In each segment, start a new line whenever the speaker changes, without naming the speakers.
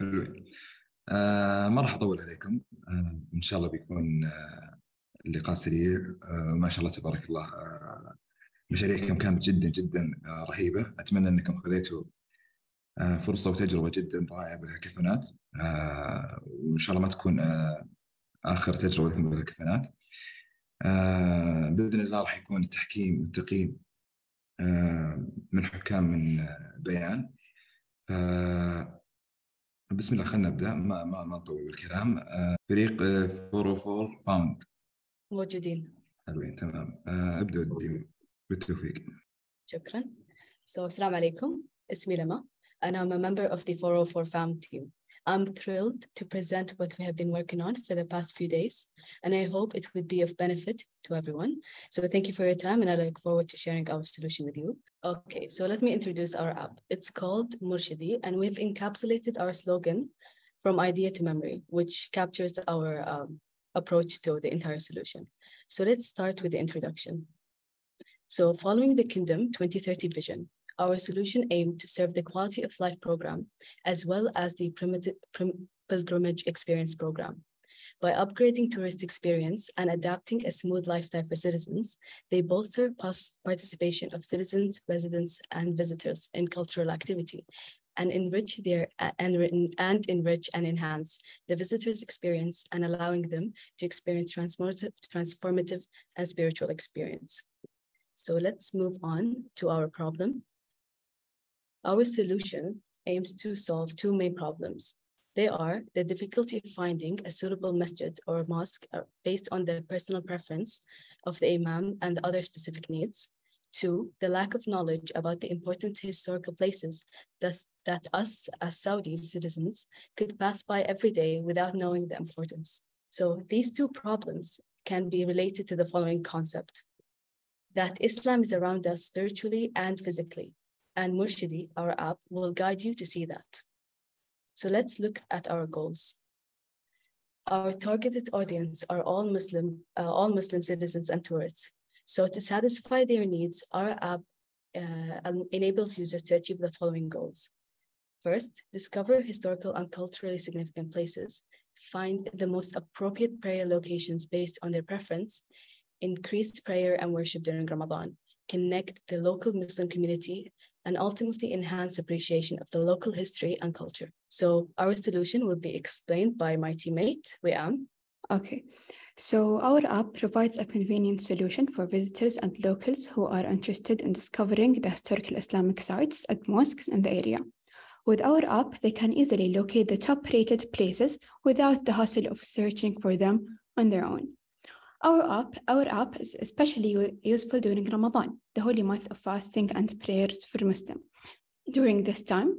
حلوين آه ما راح اطول عليكم آه ان شاء الله بيكون آه اللقاء سريع آه ما شاء الله تبارك الله آه مشاريعكم كانت جدا جدا آه رهيبه اتمنى انكم خذيتوا آه فرصه وتجربه جدا رائعه بالهاكاثونات آه وان شاء الله ما تكون آه اخر تجربه لكم بالهاكاثونات آه باذن الله راح يكون التحكيم والتقييم آه من حكام من آه، بيان آه بسم الله خلينا نبدا ما ما, ما نطول بالكلام آه، فريق 404 آه، باوند
موجودين
حلوين تمام آه، ابدا ودي بالتوفيق
شكرا سو so, السلام عليكم اسمي لما انا I'm a member of the 404 فاوند team I'm thrilled to present what we have been working on for the past few days, and I hope it would be of benefit to everyone. So thank you for your time, and I look forward to sharing our solution with you. Okay, so let me introduce our app. It's called Murshidi, and we've encapsulated our slogan from idea to memory, which captures our um, approach to the entire solution. So let's start with the introduction. So following the Kingdom 2030 vision, our solution aimed to serve the quality of life program, as well as the pilgrimage experience program. By upgrading tourist experience and adapting a smooth lifestyle for citizens, they bolster participation of citizens, residents, and visitors in cultural activity and enrich their and, and enrich and enhance the visitors' experience and allowing them to experience transformative, transformative and spiritual experience. So let's move on to our problem. Our solution aims to solve two main problems. They are the difficulty of finding a suitable masjid or mosque uh, based on the personal preference of the imam and other specific needs. Two, the lack of knowledge about the important historical places that us as Saudi citizens could pass by every day without knowing the importance. So these two problems can be related to the following concept, that Islam is around us spiritually and physically and Murshidi, our app, will guide you to see that. So let's look at our goals. Our targeted audience are all Muslim, uh, all Muslim citizens and tourists. So to satisfy their needs, our app uh, enables users to achieve the following goals. First, discover historical and culturally significant places, find the most appropriate prayer locations based on their preference, increase prayer and worship during Ramadan, connect the local Muslim community and ultimately enhance appreciation of the local history and culture. So our solution will be explained by my teammate, Wiam. Okay, so
our app provides a convenient solution for visitors and locals who are interested in discovering the historical Islamic sites and mosques in the area. With our app, they can easily locate the top rated places without the hassle of searching for them on their own. Our app, our app is especially useful during Ramadan, the holy month of fasting and prayers for Muslims. During this time,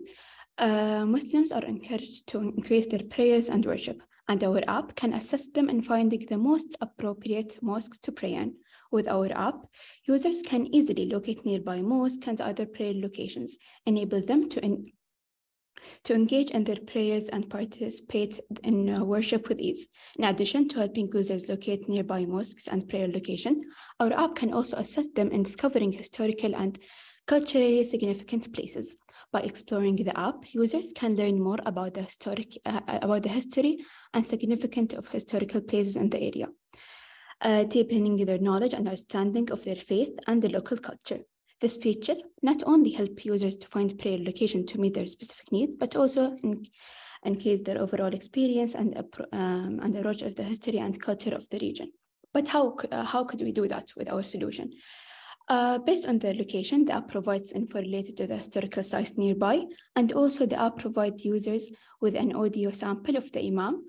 uh, Muslims are encouraged to increase their prayers and worship, and our app can assist them in finding the most appropriate mosques to pray in. With our app, users can easily locate nearby mosques and other prayer locations, enable them to to engage in their prayers and participate in uh, worship with ease. In addition to helping users locate nearby mosques and prayer location, our app can also assist them in discovering historical and culturally significant places. By exploring the app, users can learn more about the historic uh, uh about the history and significance of historical places in the area, uh, deepening their knowledge and understanding of their faith and the local culture. This feature not only help users to find prayer location to meet their specific need, but also in, encase their overall experience and, um, and approach of the history and culture of the region. But how, uh, how could we do that with our solution? Uh, based on the location, the app provides info related to the historical sites nearby, and also the app provides users with an audio sample of the imam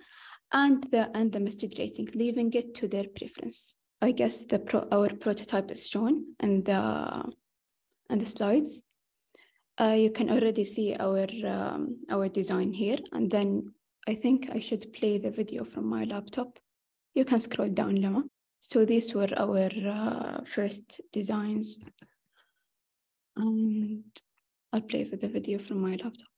and the and the masjid rating, leaving it to their preference. I guess the pro, our prototype is shown in the and the slides. Uh, you can already see our um, our design here. And then I think I should play the video from my laptop. You can scroll down, Lama. So these were our uh, first designs.
And I'll play with the video from my laptop.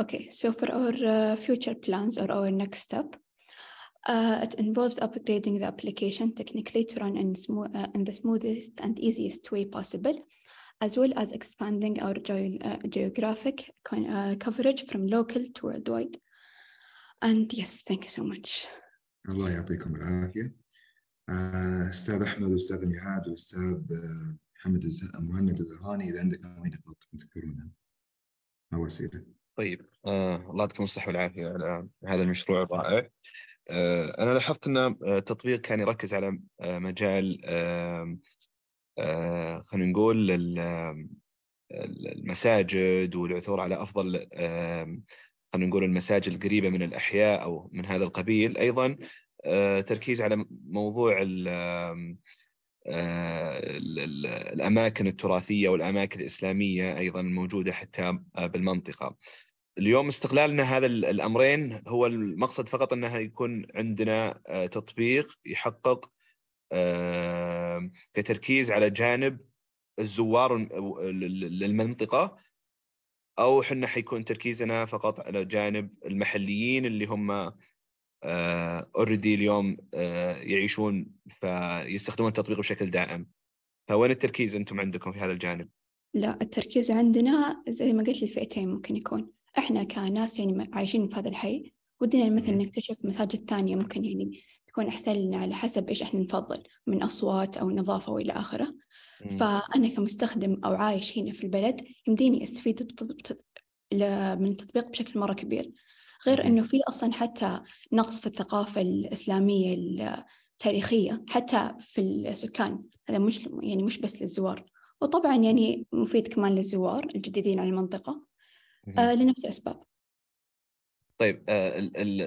Okay, so for our uh, future plans or our next step, uh, it involves
upgrading the application technically to run in, uh, in, the smoothest and easiest way possible, as well as expanding our ge uh, geographic uh, coverage from local to worldwide. And yes, thank you so much.
الله يعطيكم العافية. Uh, أستاذ أحمد وأستاذ ميعاد وأستاذ محمد مهند الزهراني إذا عندك أمين تذكرونها أو أسئلة.
طيب آه الله يعطيكم الصحة والعافية على هذا المشروع الرائع آه أنا لاحظت أن آه، التطبيق كان يركز على آه، مجال آه آه خلينا نقول المساجد والعثور على أفضل آه خلينا نقول المساجد القريبة من الأحياء أو من هذا القبيل أيضا آه تركيز على موضوع آه، الأماكن التراثية والأماكن الإسلامية أيضا الموجودة حتى بالمنطقة اليوم استقلالنا هذا الامرين هو المقصد فقط انها يكون عندنا آه، تطبيق يحقق آه، كتركيز على جانب الزوار للمنطقه او احنا حيكون تركيزنا فقط على جانب المحليين اللي هم اوريدي آه، اليوم يعيشون فيستخدمون التطبيق بشكل دائم فوين التركيز انتم عندكم في هذا الجانب؟
لا التركيز عندنا زي ما قلت الفئتين ممكن يكون إحنا كناس يعني عايشين في هذا الحي ودنا مثلا نكتشف مساجد ثانية ممكن يعني تكون أحسن لنا على حسب إيش إحنا نفضل من أصوات أو نظافة وإلى آخره فأنا كمستخدم أو عايش هنا في البلد يمديني أستفيد من التطبيق بشكل مرة كبير غير أنه في أصلا حتى نقص في الثقافة الإسلامية التاريخية حتى في السكان هذا مش يعني مش بس للزوار وطبعا يعني مفيد كمان للزوار الجديدين على المنطقة آه لنفس الاسباب
طيب آه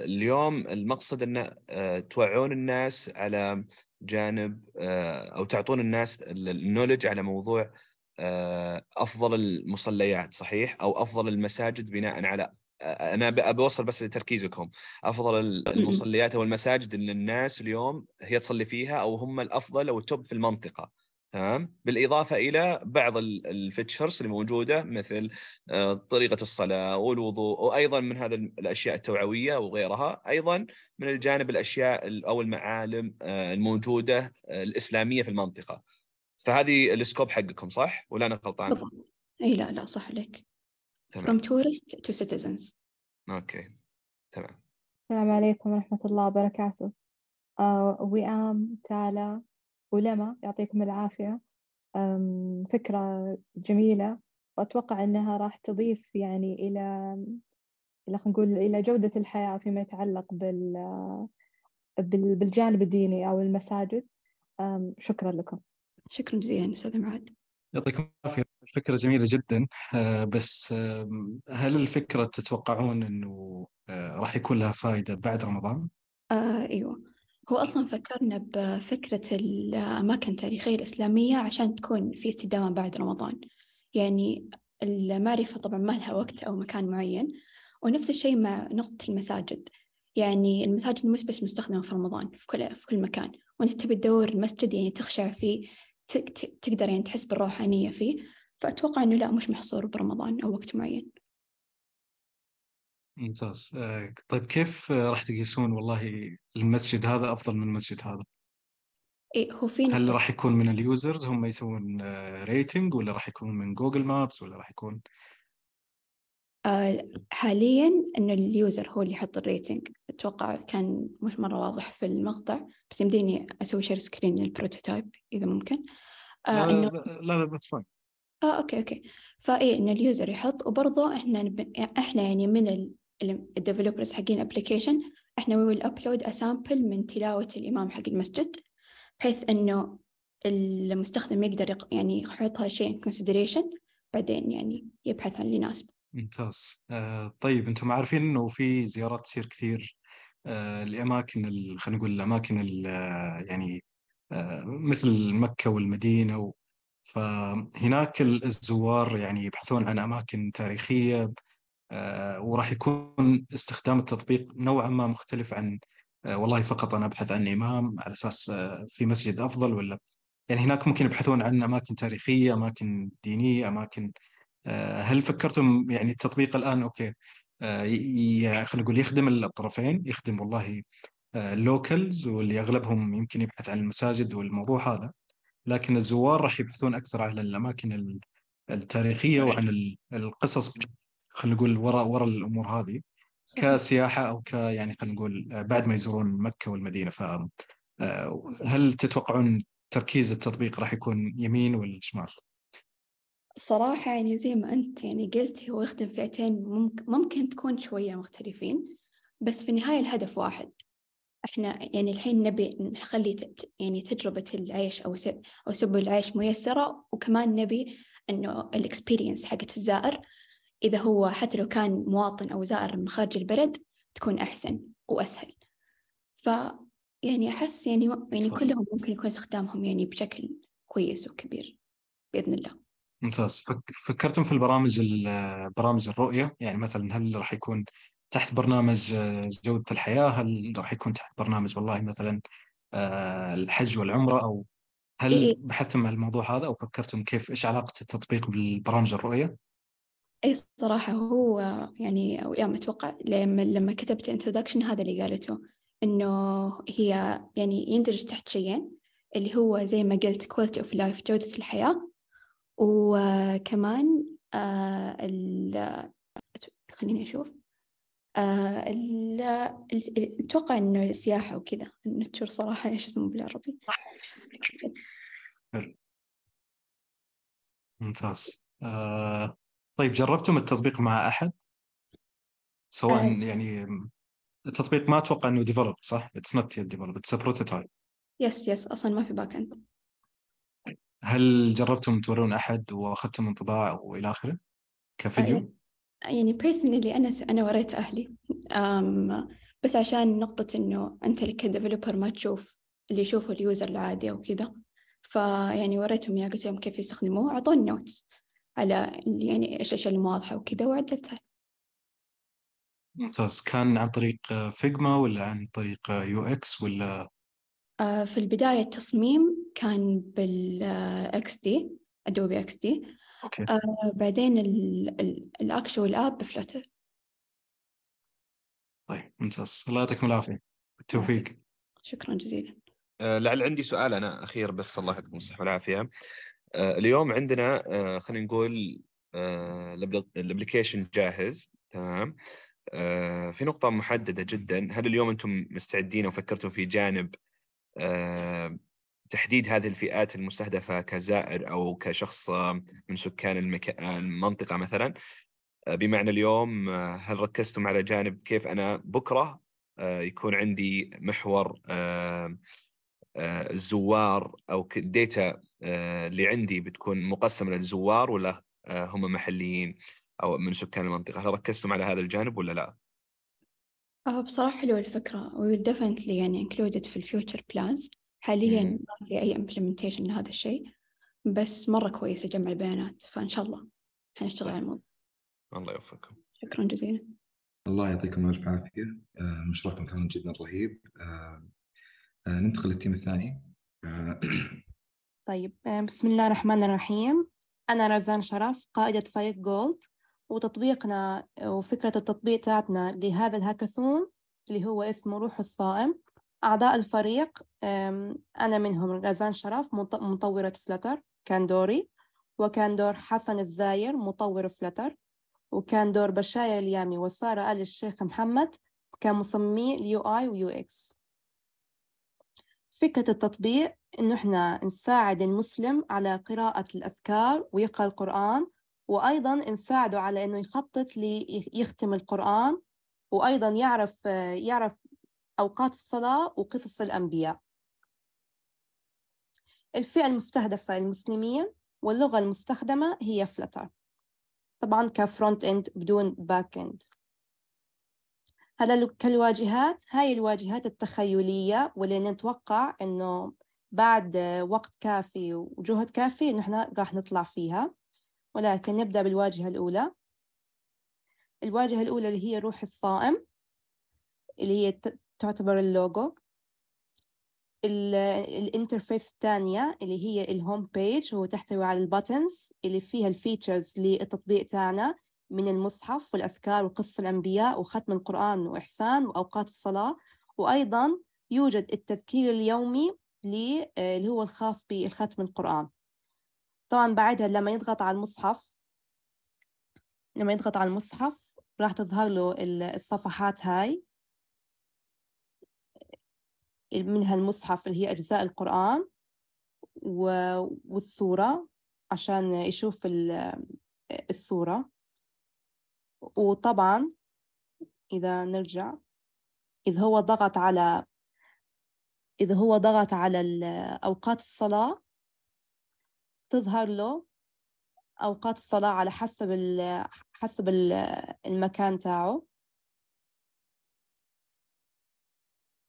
اليوم المقصد ان آه توعون الناس على جانب آه او تعطون الناس النولج على موضوع آه، افضل المصليات صحيح او افضل المساجد بناء على آه، انا بوصل بس لتركيزكم افضل المصليات او المساجد اللي الناس اليوم هي تصلي فيها او هم الافضل او التوب في المنطقه تمام بالاضافه الى بعض الفيتشرز اللي موجوده مثل آه، طريقه الصلاه والوضوء وايضا من هذا الاشياء التوعويه وغيرها ايضا من الجانب الاشياء او المعالم آه، الموجوده آه، الاسلاميه في المنطقه فهذه السكوب حقكم صح ولا انا غلطان
اي لا لا صح لك تمام. from tourist to citizens
اوكي تمام
السلام عليكم ورحمه الله وبركاته uh, we am ولما يعطيكم العافية فكرة جميلة وأتوقع أنها راح تضيف يعني إلى إلى خلينا نقول إلى جودة الحياة فيما يتعلق بال بالجانب الديني أو المساجد شكرا لكم شكرا جزيلا أستاذ معاذ
يعطيكم العافية فكرة جميلة جدا أه، بس هل الفكرة تتوقعون أنه أه، راح يكون لها فائدة بعد رمضان؟
آه أيوه هو أصلا فكرنا بفكرة الأماكن التاريخية الإسلامية عشان تكون في استدامة بعد رمضان يعني المعرفة طبعا ما لها وقت أو مكان معين ونفس الشيء مع نقطة المساجد يعني المساجد مش بس مستخدمة في رمضان في كل في كل مكان وأنت تبي تدور المسجد يعني تخشع فيه تقدر يعني تحس بالروحانية فيه فأتوقع إنه لا مش محصور برمضان أو وقت معين
ممتاز آه، طيب كيف راح تقيسون والله المسجد هذا افضل من المسجد هذا؟
إيه هو في هل
راح يكون من اليوزرز هم يسوون ريتنج آه، ولا راح يكون من جوجل مابس ولا راح يكون
آه، حاليا انه اليوزر هو اللي يحط الريتنج اتوقع كان مش مره واضح في المقطع بس يمديني اسوي شير سكرين للبروتوتايب اذا ممكن
لا لا ذاتس فاين
اه اوكي اوكي فاي ان اليوزر يحط وبرضه احنا احنا يعني من ال... الديفلوبرز حقين الابلكيشن احنا وي ويل ابلود اسامبل من تلاوه الامام حق المسجد بحيث انه المستخدم يقدر يعني يحط هذا الشيء كونسيدريشن بعدين يعني يبحث عن اللي يناسبه
ممتاز آه، طيب انتم عارفين انه في زيارات تصير كثير آه لاماكن خلينا نقول الاماكن يعني آه، مثل مكه والمدينه فهناك الزوار يعني يبحثون عن اماكن تاريخيه آه، وراح يكون استخدام التطبيق نوعا ما مختلف عن آه، والله فقط انا ابحث عن امام على اساس آه، في مسجد افضل ولا يعني هناك ممكن يبحثون عن اماكن تاريخيه، اماكن دينيه، اماكن هل فكرتم يعني التطبيق الان اوكي خلينا نقول يخدم الطرفين، يخدم والله اللوكلز واللي اغلبهم يمكن يبحث عن المساجد والموضوع هذا لكن الزوار راح يبحثون اكثر على الاماكن التاريخيه وعن القصص خلينا نقول وراء وراء الامور هذه كسياحه او ك يعني خلينا نقول آه، بعد ما يزورون مكه والمدينه ف آه، هل تتوقعون تركيز التطبيق راح يكون يمين ولا شمال؟
صراحة يعني زي ما أنت يعني قلت هو يخدم فئتين ممكن, ممكن تكون شوية مختلفين بس في النهاية الهدف واحد احنا يعني الحين نبي نخلي يعني تجربة العيش أو أو سبل العيش ميسرة وكمان نبي إنه الإكسبيرينس حقت الزائر إذا هو حتى لو كان مواطن أو زائر من خارج البلد تكون أحسن وأسهل ف يعني أحس يعني يعني كلهم ممكن يكون استخدامهم يعني بشكل كويس وكبير بإذن الله
ممتاز فك... فكرتم في البرامج برامج الرؤية يعني مثلا هل راح يكون تحت برنامج آه، جودة الحياة هل راح يكون تحت برنامج والله مثلا آه، الحج والعمرة أو هل إيه. بحثتم عن الموضوع هذا أو فكرتم كيف إيش علاقة التطبيق بالبرامج الرؤية؟
اي صراحة هو يعني أو يعني أتوقع لما لما كتبت introduction هذا اللي قالته إنه هي يعني يندرج تحت شيئين اللي هو زي ما قلت quality of life جودة الحياة وكمان آه ال خليني أشوف آه أتوقع إنه السياحة وكذا النتشر صراحة
إيش اسمه بالعربي
ممتاز آه، طيب جربتم التطبيق مع احد؟ سواء آه. يعني التطبيق ما اتوقع انه ديفلوب صح؟ اتس نوت يت ديفلوب اتس بروتوتايب
يس يس اصلا ما في باك اند
هل جربتم تورون احد واخذتم انطباع والى اخره؟ كفيديو؟
آه. يعني بيرسونالي انا انا وريت اهلي أم بس عشان نقطة انه انت كديفلوبر ما تشوف اللي يشوفه اليوزر العادي او كذا فيعني وريتهم اياه قلت لهم كيف يستخدموه اعطوني نوتس على يعني ايش الاشياء اللي واضحه وكذا وعدلتها
ممتاز نعم. كان عن طريق فيجما آه، ولا عن طريق يو آه، اكس ولا
آه، في البداية التصميم كان بالاكس دي ادوبي اكس دي أوكي. بعدين الأكشن والاب بفلتر
طيب ممتاز الله يعطيكم العافية بالتوفيق شكرا جزيلا
لعل عندي سؤال انا اخير بس الله يعطيكم الصحه والعافيه آه، اليوم عندنا آه، خلينا نقول آه، الابلكيشن جاهز تمام في نقطة محددة جدا هل اليوم أنتم مستعدين أو فكرتوا في جانب تحديد هذه الفئات المستهدفة كزائر أو كشخص من سكان المنطقة مثلا بمعنى اليوم هل ركزتم على جانب كيف أنا بكرة يكون عندي محور الزوار أو داتا آه، اللي عندي بتكون مقسمه للزوار ولا آه، هم محليين او من سكان المنطقه هل ركزتم على هذا الجانب ولا لا؟
آه، بصراحة حلوة الفكرة ودفنتلي يعني انكلودد في الفيوتشر بلانز حاليا ما في أي امبلمنتيشن لهذا الشيء بس مرة كويسه جمع البيانات فإن شاء الله حنشتغل على طيب. الموضوع الله يوفقكم شكرا جزيلا
الله يعطيكم ألف عافية مشروعكم كان جدا رهيب ننتقل للتيم الثاني
طيب آه، بسم الله الرحمن الرحيم أنا رزان شرف قائدة فريق جولد وتطبيقنا وفكرة التطبيق تاعتنا لهذا الهاكاثون اللي هو اسمه روح الصائم أعضاء الفريق أنا منهم رزان شرف مطورة فلتر كان دوري وكان دور حسن الزاير مطور فلتر وكان دور بشاير اليامي وسارة آل الشيخ محمد كمصممي اليو اي ويو اكس فكرة التطبيق إنه إحنا نساعد المسلم على قراءة الأذكار ويقرأ القرآن وأيضا نساعده على إنه يخطط ليختم القرآن وأيضا يعرف يعرف أوقات الصلاة وقصص الأنبياء الفئة المستهدفة المسلمين واللغة المستخدمة هي فلتر طبعا كفرونت اند بدون باك اند هلا كالواجهات هاي الواجهات التخيلية واللي نتوقع إنه بعد وقت كافي وجهد كافي نحن راح نطلع فيها ولكن نبدأ بالواجهة الأولى الواجهة الأولى اللي هي روح الصائم اللي هي تعتبر اللوجو الانترفيس الثانية اللي هي الهوم بيج هو تحتوي على الباتنز اللي فيها الفيتشرز للتطبيق تاعنا من المصحف والأذكار وقصص الأنبياء وختم القرآن وإحسان وأوقات الصلاة وأيضا يوجد التذكير اليومي آه، اللي هو الخاص بختم القرآن طبعا بعدها لما يضغط على المصحف لما يضغط على المصحف راح تظهر له الصفحات هاي منها المصحف اللي هي أجزاء القرآن والصورة عشان يشوف آه، الصورة وطبعا إذا نرجع إذ هو ضغط على إذا هو ضغط على أوقات الصلاة تظهر له أوقات الصلاة على حسب ال حسب المكان تاعه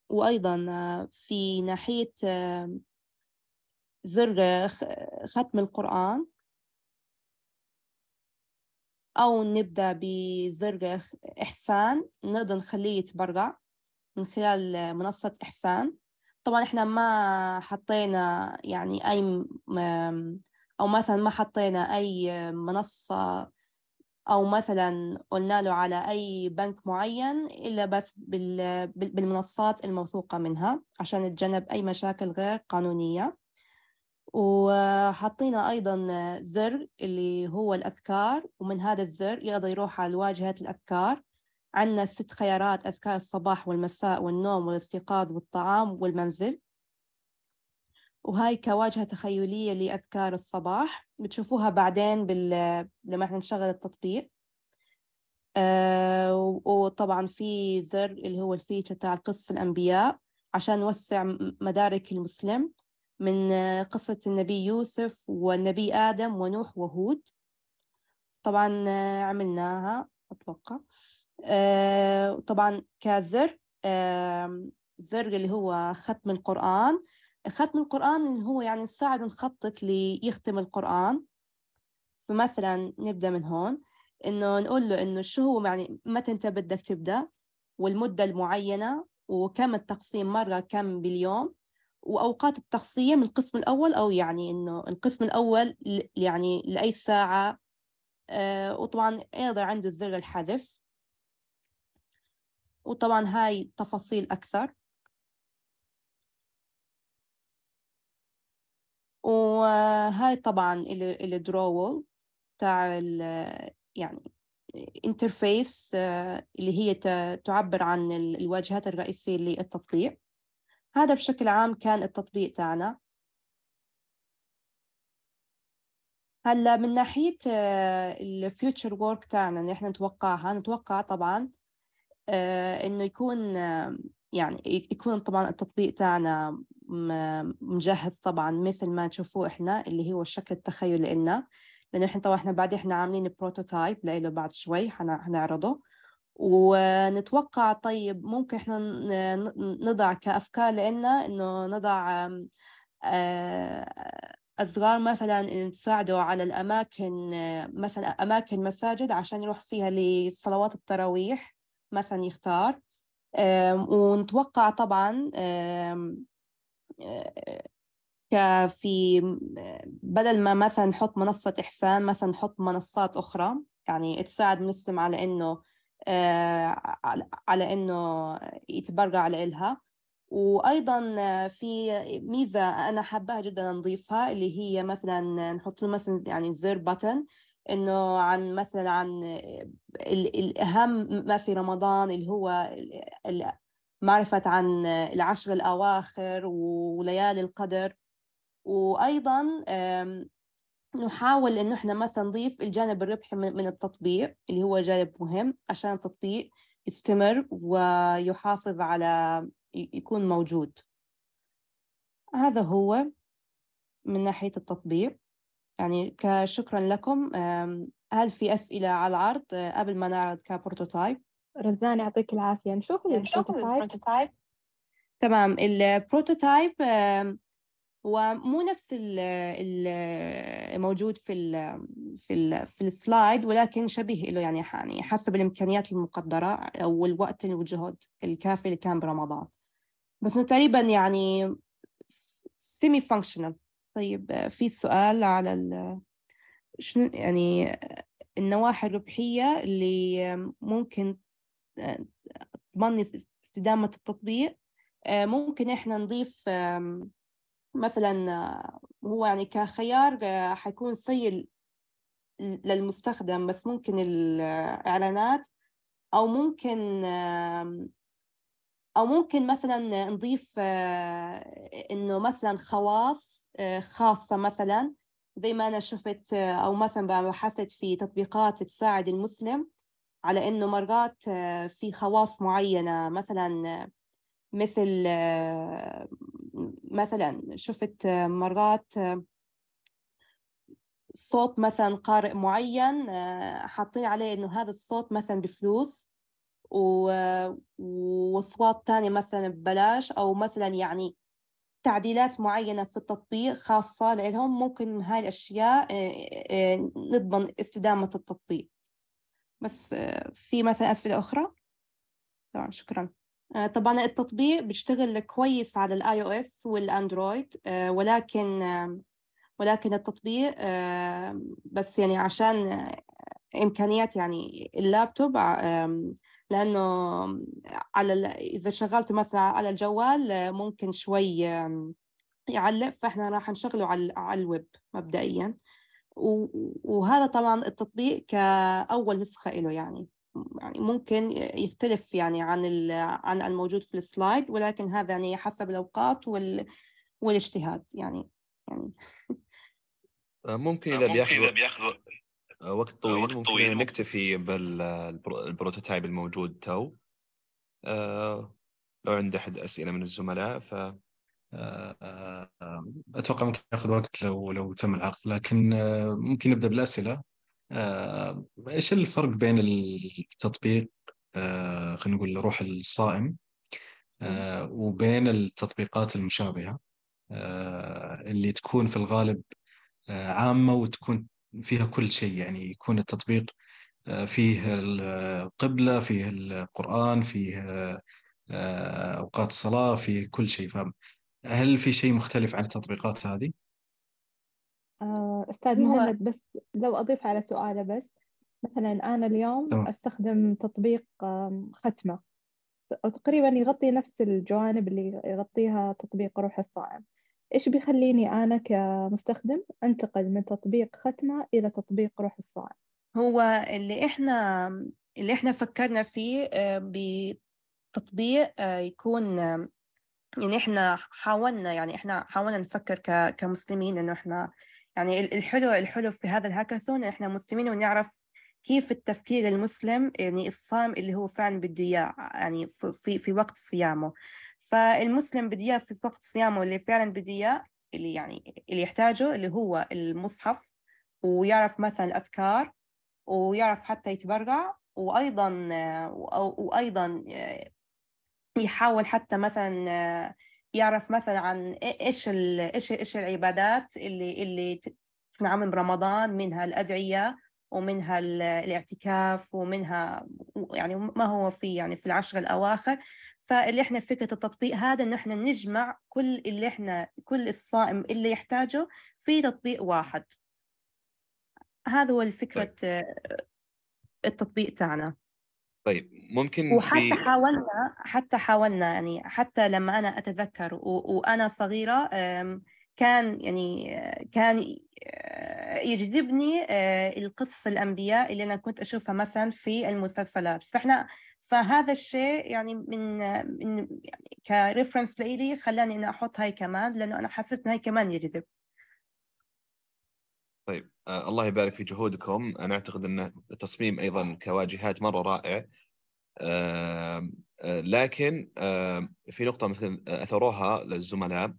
وأيضا في ناحية آه، زر آه، ختم القرآن أو نبدأ بزر إحسان نقدر نخليه يتبرع من خلال منصة إحسان طبعا إحنا ما حطينا يعني أي أو مثلا ما حطينا أي منصة أو مثلا قلنا له على أي بنك معين إلا بس بالمنصات الموثوقة منها عشان نتجنب أي مشاكل غير قانونية وحطينا أيضا زر اللي هو الأذكار ومن هذا الزر يقدر يروح على واجهة الأذكار عندنا ست خيارات أذكار الصباح والمساء والنوم والاستيقاظ والطعام والمنزل وهاي كواجهة تخيلية لأذكار الصباح بتشوفوها بعدين بال... لما احنا نشغل التطبيق آه وطبعا في زر اللي هو الفيتشر تاع قصص الأنبياء عشان نوسع مدارك المسلم من قصة النبي يوسف والنبي آدم ونوح وهود طبعا آه، عملناها أتوقع آه، طبعا كذر زر اللي هو ختم القرآن ختم القرآن اللي هو يعني نساعد نخطط ليختم القرآن فمثلا نبدأ من هون إنه نقول له إنه شو هو يعني متى أنت بدك تبدأ والمدة المعينة وكم التقسيم مرة كم باليوم وأوقات التخصية من القسم الأول أو يعني إنه القسم الأول يعني لأي ساعة آه، وطبعا أيضا عنده زر الحذف وطبعا هاي تفاصيل أكثر وهاي طبعا الدروول تاع يعني انترفيس آه، اللي هي تعبر عن الواجهات الرئيسية للتطبيق هذا بشكل عام كان التطبيق تاعنا هلا من ناحيه آه، الفيوتشر وورك تاعنا اللي احنا نتوقعها نتوقع طبعا آه، انه يكون آه، يعني يكون طبعا التطبيق تاعنا مجهز طبعا مثل ما تشوفوه احنا اللي هو الشكل التخيلي لنا لانه احنا طبعا احنا بعد احنا عاملين بروتوتايب لإله بعد شوي حنعرضه ونتوقع طيب ممكن احنا نضع كأفكار لنا انه نضع أصغار آه، مثلا تساعدوا على الأماكن مثلا أماكن مساجد عشان يروح فيها لصلوات التراويح مثلا يختار ونتوقع طبعا آه، في بدل ما مثلا نحط منصة إحسان مثلا نحط منصات أخرى يعني تساعد المسلم على إنه آه، على انه يتبرع لها وايضا آه، في ميزه انا حابه جدا نضيفها اللي هي مثلا نحط له مثلا يعني زر بتن انه عن مثلا عن الاهم ما في رمضان اللي هو معرفه عن العشر الاواخر وليالي القدر وايضا نحاول انه احنا مثلا نضيف الجانب الربحي من التطبيق اللي هو جانب مهم عشان التطبيق يستمر ويحافظ على يكون موجود هذا هو من ناحية التطبيق يعني كشكرا لكم هل في أسئلة على العرض آه، قبل ما نعرض كبروتوتايب؟
رزان يعطيك العافية نشوف البروتوتايب
تمام البروتوتايب ومو نفس الموجود في الـ في الـ في السلايد ولكن شبيه له يعني حاني يعني حسب الامكانيات المقدره او الوقت والجهد الكافي اللي كان برمضان بس تقريبا يعني سيمي فانكشنال طيب في سؤال على الـ شنو يعني النواحي الربحية اللي ممكن تضمن استدامة التطبيق ممكن إحنا نضيف مثلا هو يعني كخيار آه، حيكون سيء للمستخدم بس ممكن الإعلانات أو ممكن أو ممكن مثلا نضيف آه، إنه مثلا خواص آه، خاصة مثلا زي ما أنا شفت أو مثلا بحثت في تطبيقات تساعد المسلم على إنه مرات في خواص معينة مثلا مثل مثلا شفت مرات صوت مثلا قارئ معين آه، حاطين عليه انه هذا الصوت مثلا بفلوس واصوات تانية مثلا ببلاش او مثلا يعني تعديلات معينة في التطبيق خاصة لهم ممكن هاي الأشياء آه، آه، نضمن استدامة التطبيق بس في مثلا أسئلة أخرى؟ طبعا شكرا آه، طبعا التطبيق بيشتغل كويس على الاي او اس والاندرويد آه، ولكن آه، ولكن التطبيق بس يعني عشان امكانيات يعني اللابتوب لانه على اذا شغلته مثلا على الجوال ممكن شوي يعلق فاحنا راح نشغله على الويب مبدئيا وهذا طبعا التطبيق كاول نسخه له يعني يعني ممكن يختلف يعني عن عن الموجود في السلايد ولكن هذا يعني حسب الاوقات وال والاجتهاد يعني يعني
آه، ممكن آه، اذا بياخذ آه، وقت طويل وقت ممكن طويل. نكتفي بالبروتوتايب الموجود تو لو عند احد اسئله من الزملاء ف
اتوقع ممكن ياخذ وقت لو لو تم العقد لكن ممكن نبدا بالاسئله آه، ايش الفرق بين التطبيق آه، خلينا نقول روح الصائم آه، وبين التطبيقات المشابهه اللي تكون في الغالب عامه وتكون فيها كل شيء يعني يكون التطبيق فيه القبله فيه القران فيه اوقات الصلاه فيه كل شيء فهل في شيء مختلف عن التطبيقات هذه؟
آه، استاذ مهند بس لو اضيف على سؤاله بس مثلا انا اليوم طبعا. استخدم تطبيق ختمه تقريبا يغطي نفس الجوانب اللي يغطيها تطبيق روح الصائم ايش بيخليني انا كمستخدم انتقل من تطبيق ختمه الى تطبيق روح الصائم
هو اللي احنا اللي احنا فكرنا فيه بتطبيق آه، يكون يعني احنا حاولنا يعني احنا حاولنا نفكر كمسلمين انه احنا يعني الحلو الحلو في هذا الهاكاثون احنا مسلمين ونعرف كيف التفكير المسلم يعني الصائم اللي هو فعلا بده اياه يعني في في وقت صيامه فالمسلم بده اياه في وقت صيامه اللي فعلا بده اياه اللي يعني اللي يحتاجه اللي هو المصحف ويعرف مثلا الاذكار ويعرف حتى يتبرع وايضا وايضا آه، يحاول حتى مثلا آه، يعرف مثلا عن ايش ايش ايش العبادات اللي اللي تنعمل برمضان منها الادعيه ومنها الاعتكاف ومنها يعني ما هو في يعني في العشر الاواخر فاللي احنا فكره التطبيق هذا انه احنا نجمع كل اللي احنا كل الصائم اللي يحتاجه في تطبيق واحد هذا هو الفكره طيب. التطبيق تاعنا
طيب ممكن وحتى في... حاولنا
حتى حاولنا يعني حتى لما انا اتذكر و... وانا صغيره كان يعني كان آه، يجذبني آه، القصص الانبياء اللي انا كنت اشوفها مثلا في المسلسلات فاحنا فهذا الشيء يعني من من يعني كريفرنس لإلي خلاني اني احط هاي كمان لانه انا حسيت انه هاي كمان يجذب
طيب آه، الله يبارك في جهودكم انا اعتقد انه تصميم ايضا كواجهات مره رائع آه، لكن في نقطه مثل اثروها للزملاء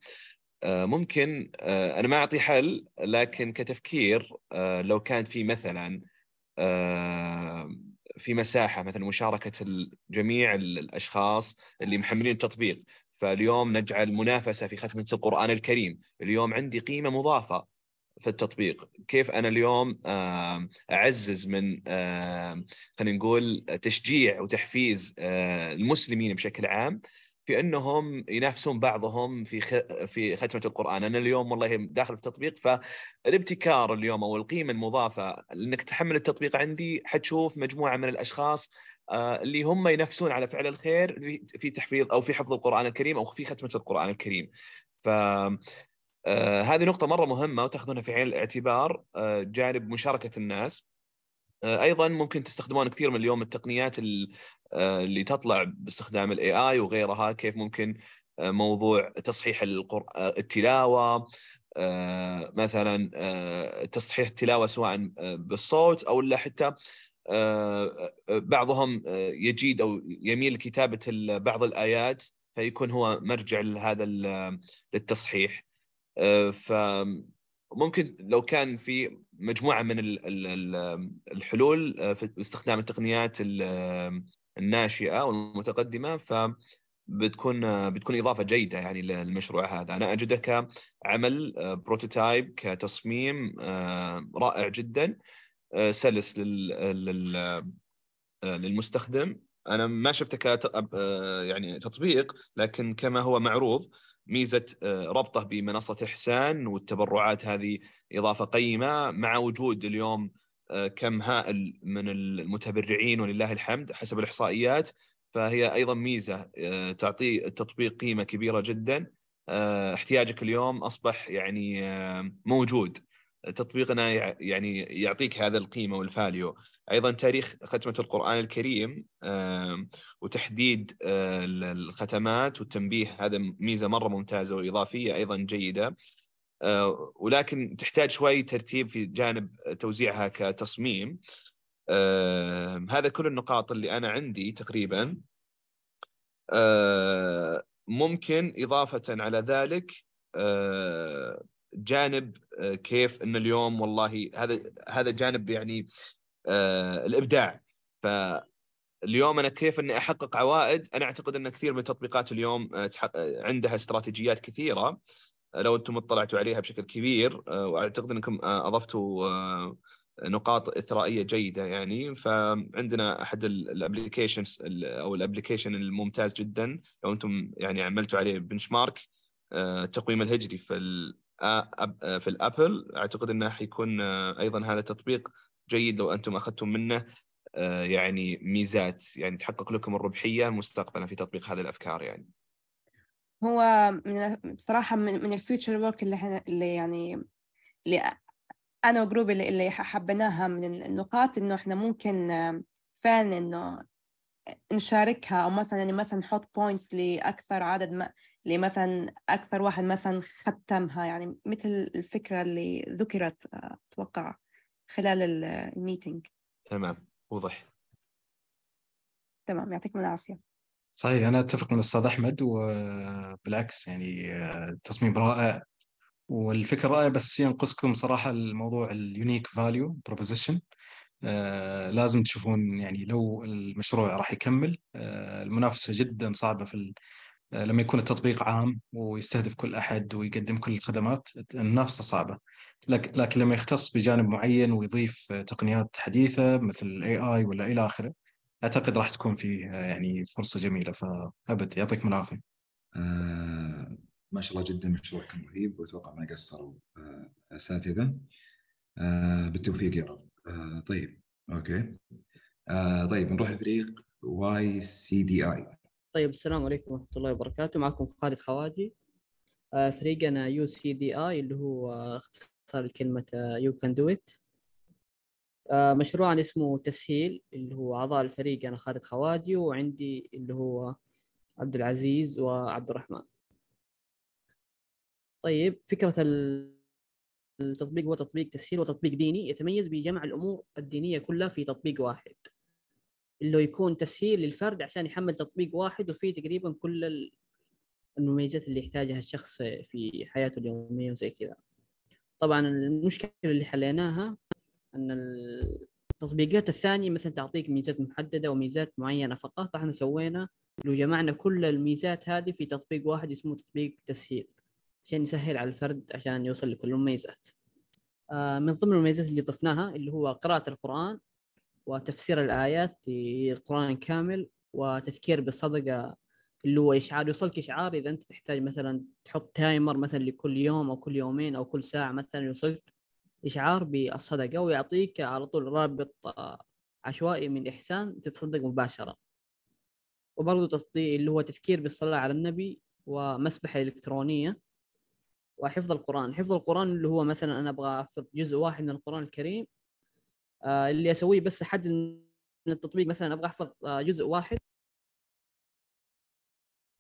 آه، ممكن انا ما اعطي حل لكن كتفكير لو كان في مثلا في مساحه مثلا مشاركه جميع الاشخاص اللي محملين التطبيق فاليوم نجعل منافسه في ختمه القران الكريم اليوم عندي قيمه مضافه في التطبيق كيف انا اليوم اعزز من خلينا نقول تشجيع وتحفيز آه، المسلمين بشكل عام في انهم ينافسون بعضهم في في ختمه القران، انا اليوم والله داخل في التطبيق فالابتكار اليوم او القيمه المضافه انك تحمل التطبيق عندي حتشوف مجموعه من الاشخاص آه، اللي هم ينافسون على فعل الخير في تحفيظ او في حفظ القران الكريم او في ختمه القران الكريم. ف آه هذه نقطة مرة مهمة وتاخذونها في عين الاعتبار آه جانب مشاركة الناس آه ايضا ممكن تستخدمون كثير من اليوم التقنيات آه، اللي تطلع باستخدام الاي اي وغيرها كيف ممكن آه، موضوع تصحيح القر... آه، التلاوة مثلا تصحيح التلاوة سواء بالصوت او لا حتى بعضهم يجيد او يميل لكتابة بعض الايات فيكون هو مرجع لهذا للتصحيح آه، فممكن لو كان في مجموعه من الحلول آه، في استخدام التقنيات الناشئه والمتقدمه ف بتكون آه، بتكون اضافه جيده يعني للمشروع هذا انا اجده كعمل بروتوتايب كتصميم رائع جدا سلس للمستخدم انا ما شفته ك يعني تطبيق لكن كما هو معروض ميزه آه، ربطه بمنصه احسان والتبرعات هذه اضافه قيمه مع وجود اليوم آه، كم هائل من المتبرعين ولله الحمد حسب الاحصائيات فهي ايضا ميزه آه، تعطي التطبيق قيمه كبيره جدا احتياجك اليوم اصبح يعني موجود تطبيقنا يعني يعطيك هذا القيمة والفاليو أيضا تاريخ ختمة القرآن الكريم وتحديد آه، الختمات والتنبيه هذا ميزة مرة ممتازة وإضافية أيضا جيدة آه، ولكن تحتاج شوي ترتيب في جانب توزيعها كتصميم هذا كل النقاط اللي أنا عندي تقريبا آه، ممكن إضافة على ذلك جانب آه، كيف ان اليوم والله هذا هذا جانب يعني آه، الابداع فاليوم انا كيف اني احقق عوائد انا اعتقد ان كثير من التطبيقات اليوم آه، عندها استراتيجيات كثيره لو انتم اطلعتوا عليها بشكل كبير واعتقد انكم اضفتوا نقاط اثرائيه جيده يعني فعندنا احد الابلكيشنز او الابلكيشن الممتاز جدا لو انتم يعني عملتوا عليه بنش مارك التقويم الهجري في آه، آه، في الابل اعتقد انه حيكون آه، ايضا هذا التطبيق جيد لو انتم اخذتم منه يعني ميزات يعني تحقق لكم الربحيه مستقبلا في تطبيق هذه الافكار يعني
هو من بصراحه من, من الفيوتشر ورك اللي احنا اللي يعني اللي انا وجروب اللي, اللي حبيناها من النقاط انه احنا ممكن فعلا انه نشاركها او مثلا يعني مثلا نحط بوينتس لاكثر عدد اللي مثلا أكثر واحد مثلا ختمها يعني مثل الفكرة اللي ذكرت آه، أتوقع خلال الميتينج
آه، تمام وضح
تمام يعطيكم العافية
صحيح أنا أتفق من الأستاذ أحمد وبالعكس يعني آه، تصميم رائع والفكرة رائعة بس ينقصكم صراحة الموضوع اليونيك فاليو بروبوزيشن لازم تشوفون يعني لو المشروع راح يكمل المنافسه جدا صعبه في آه، لما يكون التطبيق عام ويستهدف كل احد ويقدم كل الخدمات المنافسه صعبه لكن لما يختص بجانب معين ويضيف آه، تقنيات حديثه مثل الاي اي ولا الى اخره اعتقد راح تكون فيه آه، يعني
فرصه جميله فابد يعطيكم العافيه. آه ما شاء الله جدا مشروعكم رهيب واتوقع ما قصروا آه آه بالتوفيق يا رب. آه طيب اوكي. آه طيب نروح لفريق واي سي دي اي
طيب السلام عليكم ورحمة الله وبركاته معكم خالد خواجي آه، فريقنا يو سي دي اي اللي هو اختصار الكلمة يو كان دو ات مشروعنا اسمه تسهيل اللي هو أعضاء الفريق أنا خالد خواجي وعندي اللي هو عبد العزيز وعبد الرحمن طيب فكرة التطبيق هو تطبيق تسهيل وتطبيق ديني يتميز بجمع الأمور الدينية كلها في تطبيق واحد اللي يكون تسهيل للفرد عشان يحمل تطبيق واحد وفيه تقريبا كل المميزات اللي يحتاجها الشخص في حياته اليوميه وزي كذا طبعا المشكله اللي حليناها ان التطبيقات الثانيه مثلا تعطيك ميزات محدده وميزات معينه فقط احنا سوينا لو جمعنا كل الميزات هذه في تطبيق واحد اسمه تطبيق تسهيل عشان يسهل على الفرد عشان يوصل لكل المميزات آه، من ضمن المميزات اللي ضفناها اللي هو قراءة القرآن وتفسير الآيات للقرآن كامل وتذكير بالصدقة اللي هو إشعار يوصلك إشعار إذا أنت تحتاج مثلا تحط تايمر مثلا لكل يوم أو كل يومين أو كل ساعة مثلا يوصلك إشعار بالصدقة ويعطيك على طول رابط آه، عشوائي من إحسان تتصدق مباشرة وبرضه تصديق اللي هو تذكير بالصلاة على النبي ومسبحة إلكترونية وحفظ القرآن حفظ القرآن اللي هو مثلا أنا أبغى أحفظ جزء واحد من القرآن الكريم آه، اللي اسويه بس احدد من التطبيق مثلا ابغى احفظ آه، جزء واحد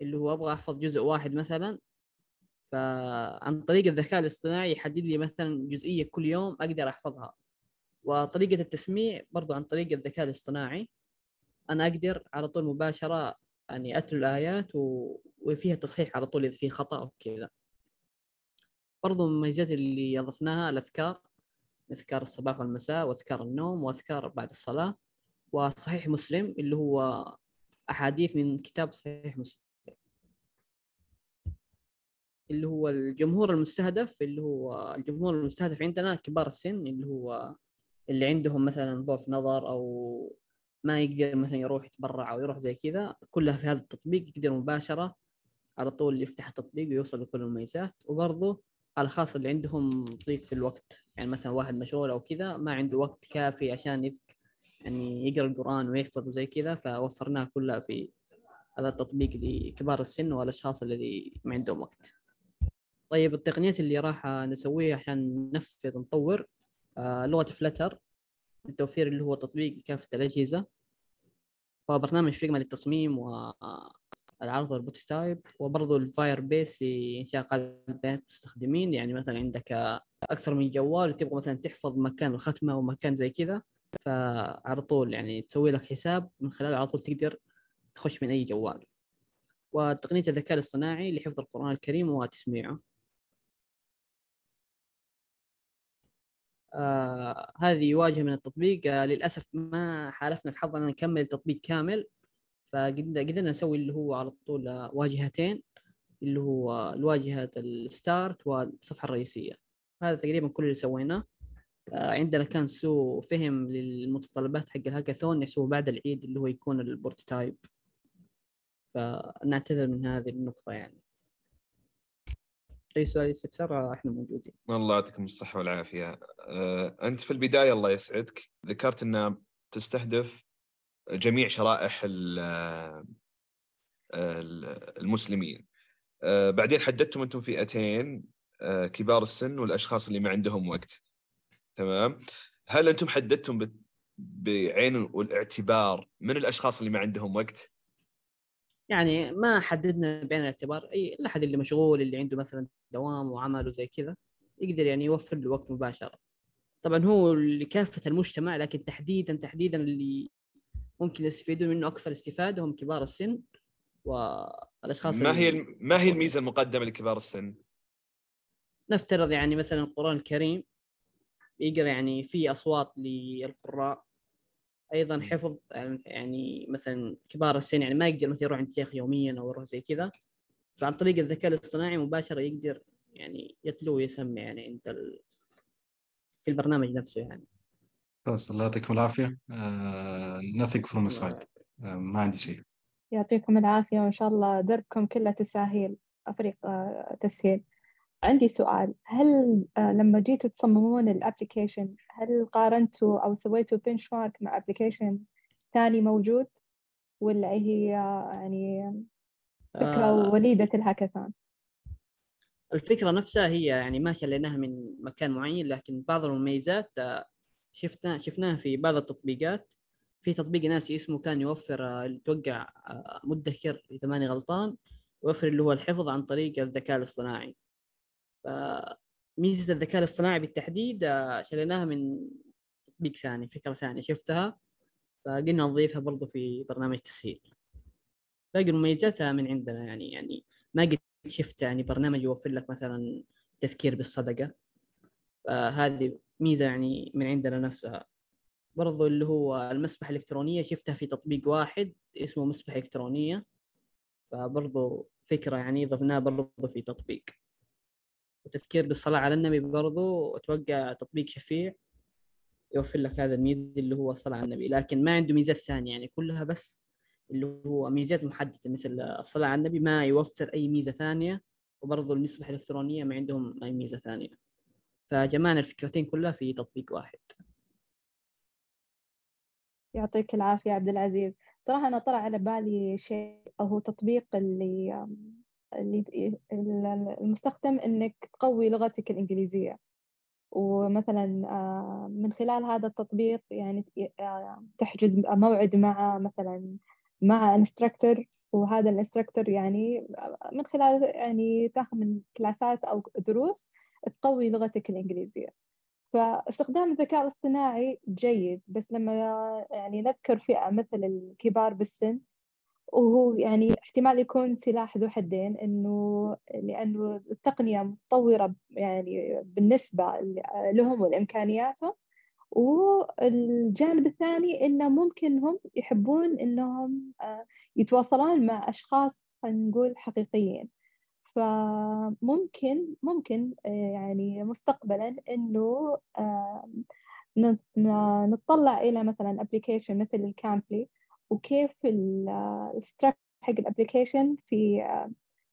اللي هو ابغى احفظ جزء واحد مثلا فعن طريق الذكاء الاصطناعي يحدد لي مثلا جزئيه كل يوم اقدر احفظها وطريقه التسميع برضو عن طريق الذكاء الاصطناعي انا اقدر على طول مباشره يعني اتلو الايات و... وفيها تصحيح على طول اذا في خطا او كذا برضو من المميزات اللي اضفناها الاذكار اذكار الصباح والمساء واذكار النوم واذكار بعد الصلاه وصحيح مسلم اللي هو احاديث من كتاب صحيح مسلم اللي هو الجمهور المستهدف اللي هو الجمهور المستهدف عندنا كبار السن اللي هو اللي عندهم مثلا ضعف نظر او ما يقدر مثلا يروح يتبرع او يروح زي كذا كلها في هذا التطبيق يقدر مباشره على طول يفتح التطبيق ويوصل لكل المميزات وبرضه الاشخاص اللي عندهم ضيق في الوقت يعني مثلا واحد مشغول او كذا ما عنده وقت كافي عشان يفك يعني يقرا القران ويحفظ وزي كذا فوفرناها كلها في هذا التطبيق لكبار السن والاشخاص اللي ما عندهم وقت طيب التقنيات اللي راح نسويها عشان ننفذ نطور آه لغه فلتر التوفير اللي هو تطبيق كافه الاجهزه وبرنامج فيجما للتصميم و العرض البروتوتايب وبرضه الفاير بيس لانشاء قاعده مستخدمين يعني مثلا عندك اكثر من جوال وتبغى مثلا تحفظ مكان الختمه ومكان زي كذا فعلى طول يعني تسوي لك حساب من خلاله على طول تقدر تخش من اي جوال وتقنيه الذكاء الاصطناعي لحفظ القران الكريم وتسميعه آه هذه واجهه من التطبيق آه للاسف ما حالفنا الحظ ان نكمل التطبيق كامل فقدرنا نسوي اللي هو على طول واجهتين اللي هو الواجهة الستارت والصفحة الرئيسية هذا تقريبا كل اللي سويناه عندنا كان سوء فهم للمتطلبات حق الهاكاثون يسووا بعد العيد اللي هو يكون البروتوتايب فنعتذر من هذه النقطة يعني اي سؤال يستفسر احنا موجودين
الله يعطيكم الصحه والعافيه أه، انت في البدايه الله يسعدك ذكرت ان تستهدف جميع شرائح المسلمين آه، بعدين حددتم انتم فئتين آه، كبار السن والاشخاص اللي ما عندهم وقت تمام هل انتم حددتم بعين الاعتبار من الاشخاص اللي ما عندهم وقت
يعني ما حددنا بعين الاعتبار اي الا حد اللي مشغول اللي عنده مثلا دوام وعمل وزي كذا يقدر يعني يوفر له وقت مباشره طبعا هو لكافه المجتمع لكن تحديدا تحديدا اللي ممكن يستفيدون منه اكثر استفاده هم كبار السن والاشخاص ما هي ما
هي الميزه المقدمه لكبار السن؟
نفترض يعني مثلا القران الكريم يقرا يعني في اصوات للقراء ايضا حفظ يعني مثلا كبار السن يعني ما يقدر مثلا يروح عند شيخ يوميا او يروح زي كذا فعن طريق الذكاء الاصطناعي مباشره يقدر يعني يتلو ويسمع يعني عند ال... في البرنامج نفسه يعني
بس الله يعطيكم العافية آه، nothing the side uh, ما عندي شيء
يعطيكم العافية وإن شاء الله دربكم كله تساهيل فريق آه، تسهيل عندي سؤال هل لما جيتوا تصممون الابلكيشن هل قارنتوا أو سويتوا بنش مارك مع ابلكيشن ثاني موجود ولا هي يعني
فكرة آه. وليدة الهاكاثون الفكرة نفسها هي يعني ما شليناها من مكان معين لكن بعض المميزات شفنا شفناه في بعض التطبيقات في تطبيق ناسي اسمه كان يوفر آه، توقع آه، مدكر اذا ماني غلطان يوفر اللي هو الحفظ عن طريق الذكاء الاصطناعي ميزه الذكاء الاصطناعي بالتحديد آه، شريناها من تطبيق ثاني فكره ثانيه شفتها فقلنا نضيفها برضو في برنامج تسهيل باقي مميزاتها من عندنا يعني يعني ما قد شفت يعني برنامج يوفر لك مثلا تذكير بالصدقه فهذه ميزه يعني من عندنا نفسها برضو اللي هو المسبحه الالكترونيه شفتها في تطبيق واحد اسمه مسبحه الكترونيه فبرضو فكره يعني ضفناها برضو في تطبيق وتذكير بالصلاه على النبي برضو اتوقع تطبيق شفيع يوفر لك هذا الميزه اللي هو الصلاه على النبي لكن ما عنده ميزات ثانيه يعني كلها بس اللي هو ميزات محدده مثل الصلاه على النبي ما يوفر اي ميزه ثانيه وبرضه المسبحه الالكترونيه ما عندهم اي ميزه ثانيه فجمعنا الفكرتين كلها في تطبيق واحد
يعطيك العافية عبد العزيز صراحة أنا طلع على بالي شيء هو تطبيق اللي المستخدم إنك تقوي لغتك الإنجليزية ومثلا آه، من خلال هذا التطبيق يعني آه، تحجز موعد مع مثلا مع انستراكتور وهذا الانستراكتور يعني آه، من خلال يعني تاخذ من كلاسات او دروس تقوي لغتك الإنجليزية فاستخدام الذكاء الاصطناعي جيد بس لما يعني نذكر فئة مثل الكبار بالسن وهو يعني احتمال يكون سلاح ذو حدين انه لانه التقنيه متطوره يعني بالنسبه لهم ولامكانياتهم والجانب الثاني انه ممكن هم يحبون انهم يتواصلون مع اشخاص خلينا نقول حقيقيين فممكن ممكن آه، يعني مستقبلا إنه نطلع إلى مثلا ابلكيشن مثل الكامبلي وكيف الستراك آه، حق الابلكيشن في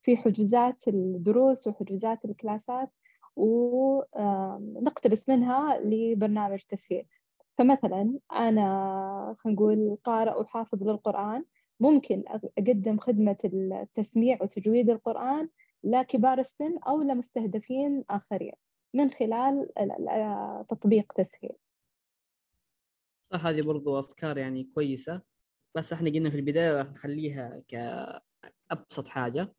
في حجوزات الدروس وحجوزات الكلاسات ونقتبس منها لبرنامج تسهيل فمثلا أنا خلينا نقول قارئ وحافظ للقرآن ممكن أقدم خدمة التسميع وتجويد القرآن لكبار السن أو لمستهدفين آخرين من خلال تطبيق تسهيل
صح هذه برضو أفكار يعني كويسة بس احنا قلنا في البداية راح نخليها كأبسط حاجة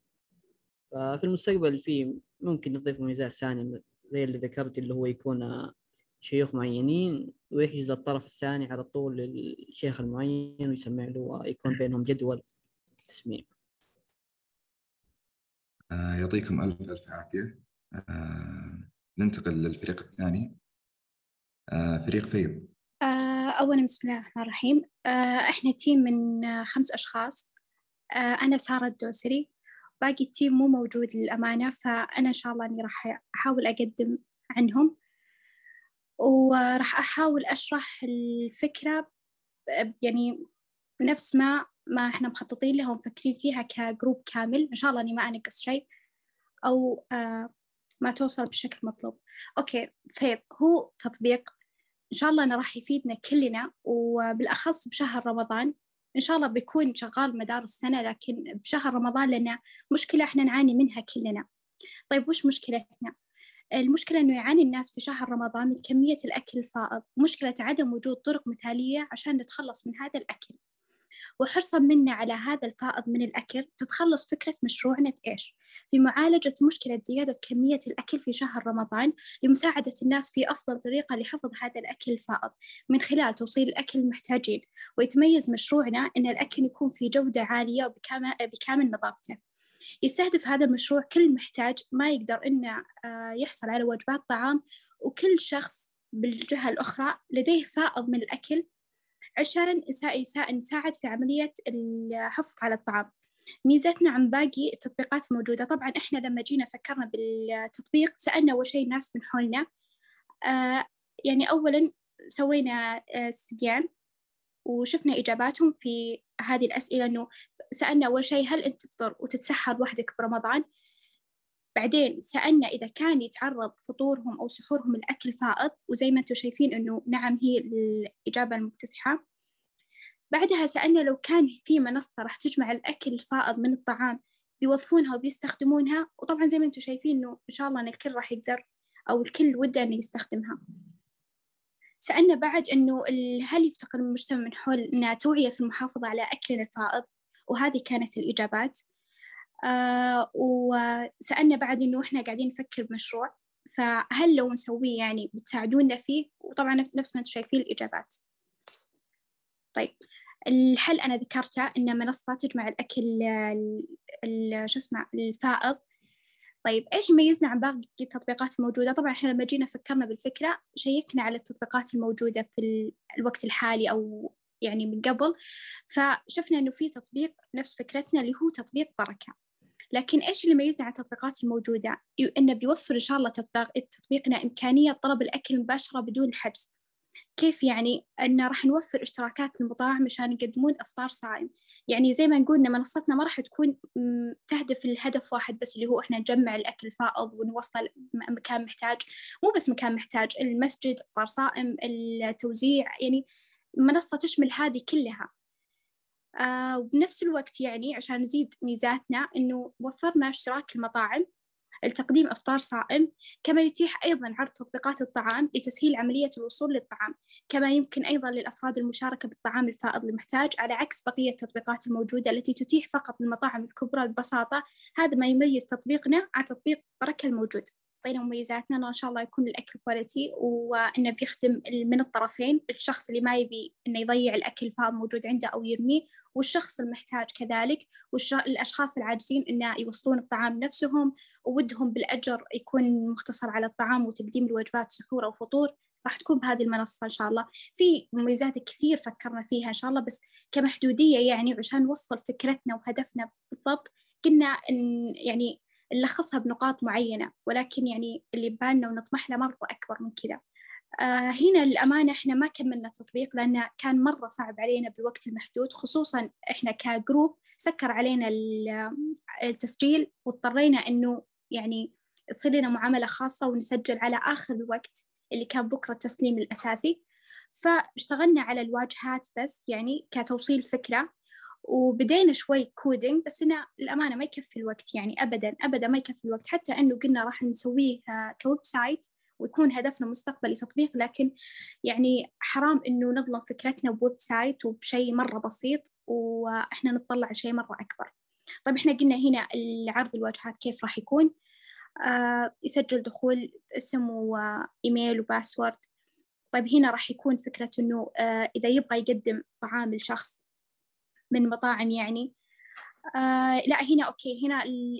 في المستقبل في ممكن نضيف مميزات ثانية زي اللي ذكرت اللي هو يكون شيوخ معينين ويحجز الطرف الثاني على طول للشيخ المعين ويسمع له ويكون بينهم جدول تسميع
آه، يعطيكم ألف ألف عافية آه، ننتقل للفريق الثاني آه، فريق فيض
أولا بسم الله الرحمن الرحيم إحنا تيم من خمس أشخاص أنا سارة الدوسري باقي التيم مو موجود للأمانة فأنا إن شاء الله أني راح أحاول أقدم عنهم وراح أحاول أشرح الفكرة يعني نفس ما ما احنا مخططين لها ومفكرين فيها كجروب كامل ان شاء الله اني ما انقص شيء او آه، ما توصل بالشكل المطلوب اوكي فيض هو تطبيق ان شاء الله انه راح يفيدنا كلنا وبالاخص بشهر رمضان ان شاء الله بيكون شغال مدار السنه لكن بشهر رمضان لنا مشكله احنا نعاني منها كلنا طيب وش مشكلتنا المشكلة أنه يعاني الناس في شهر رمضان من كمية الأكل الفائض مشكلة عدم وجود طرق مثالية عشان نتخلص من هذا الأكل وحرصا منا على هذا الفائض من الأكل تتخلص فكرة مشروعنا في إيش؟ في معالجة مشكلة زيادة كمية الأكل في شهر رمضان لمساعدة الناس في أفضل طريقة لحفظ هذا الأكل الفائض من خلال توصيل الأكل المحتاجين ويتميز مشروعنا أن الأكل يكون في جودة عالية وبكامل نظافته يستهدف هذا المشروع كل محتاج ما يقدر إنه آه، يحصل على وجبات طعام وكل شخص بالجهة الأخرى لديه فائض من الأكل عشان نساعد في عملية الحفظ على الطعام ميزتنا عن باقي التطبيقات الموجودة طبعا إحنا لما جينا فكرنا بالتطبيق سألنا أول شيء الناس من حولنا آه، يعني أولا سوينا استبيان آه، وشفنا إجاباتهم في هذه الأسئلة إنه سألنا أول شيء هل أنت تفطر وتتسحر وحدك برمضان؟ بعدين سألنا إذا كان يتعرض فطورهم أو سحورهم لأكل فائض وزي ما أنتم شايفين أنه نعم هي الإجابة المكتسحة بعدها سألنا لو كان في منصة راح تجمع الأكل الفائض من الطعام بيوظفونها وبيستخدمونها وطبعا زي ما أنتم شايفين أنه إن شاء الله أن الكل راح يقدر أو الكل وده أنه يستخدمها سألنا بعد أنه هل يفتقر المجتمع من حولنا توعية في المحافظة على أكلنا الفائض وهذه كانت الإجابات آه، وسألنا بعد إنه إحنا قاعدين نفكر بمشروع فهل لو نسويه يعني بتساعدونا فيه وطبعا نفس ما أنتم شايفين الإجابات طيب الحل أنا ذكرته إن منصة تجمع الأكل شو اسمه الفائض طيب إيش يميزنا عن باقي التطبيقات الموجودة؟ طبعا إحنا لما جينا فكرنا بالفكرة شيكنا على التطبيقات الموجودة في الوقت الحالي أو يعني من قبل فشفنا إنه في تطبيق نفس فكرتنا اللي هو تطبيق بركة لكن إيش اللي يميزنا عن التطبيقات الموجودة إنه بيوفر إن شاء الله تطبيق تطبيقنا إمكانية طلب الأكل مباشرة بدون حجز كيف يعني انه راح نوفر اشتراكات للمطاعم عشان يقدمون إفطار صائم يعني زي ما نقول ان منصتنا ما راح تكون تهدف لهدف واحد بس اللي هو إحنا نجمع الأكل الفائض ونوصل مكان محتاج مو بس مكان محتاج المسجد إفطار صائم التوزيع يعني منصة تشمل هذه كلها آه وبنفس الوقت يعني عشان نزيد ميزاتنا إنه وفرنا اشتراك المطاعم لتقديم إفطار صائم كما يتيح أيضا عرض تطبيقات الطعام لتسهيل عملية الوصول للطعام كما يمكن أيضا للأفراد المشاركة بالطعام الفائض المحتاج على عكس بقية التطبيقات الموجودة التي تتيح فقط للمطاعم الكبرى ببساطة هذا ما يميز تطبيقنا عن تطبيق بركة الموجود أعطينا مميزاتنا إن شاء الله يكون الأكل كواليتي وإنه بيخدم من الطرفين الشخص اللي ما يبي إنه يضيع الأكل فاض موجود عنده أو يرميه والشخص المحتاج كذلك والأشخاص العاجزين أن يوصلون الطعام نفسهم وودهم بالأجر يكون مختصر على الطعام وتقديم الوجبات سحور أو فطور راح تكون بهذه المنصة إن شاء الله في مميزات كثير فكرنا فيها إن شاء الله بس كمحدودية يعني عشان نوصل فكرتنا وهدفنا بالضبط قلنا إن يعني نلخصها بنقاط معينة ولكن يعني اللي ببالنا ونطمح له مرة أكبر من كذا آه، هنا للأمانة إحنا ما كملنا تطبيق لأنه كان مرة صعب علينا بالوقت المحدود خصوصا إحنا كجروب سكر علينا التسجيل واضطرينا إنه يعني تصير لنا معاملة خاصة ونسجل على آخر الوقت اللي كان بكرة التسليم الأساسي فاشتغلنا على الواجهات بس يعني كتوصيل فكرة وبدينا شوي كودينج بس هنا الأمانة ما يكفي الوقت يعني أبدا أبدا ما يكفي الوقت حتى أنه قلنا راح نسويه آه، كويب سايت ويكون هدفنا مستقبلي تطبيق لكن يعني حرام انه نظلم فكرتنا بويب سايت وبشيء مره بسيط واحنا نطلع لشيء مره اكبر طيب احنا قلنا هنا العرض الواجهات كيف راح يكون آه يسجل دخول اسم وايميل وباسورد طيب هنا راح يكون فكرة إنه آه إذا يبغى يقدم طعام لشخص من مطاعم يعني آه لا هنا أوكي هنا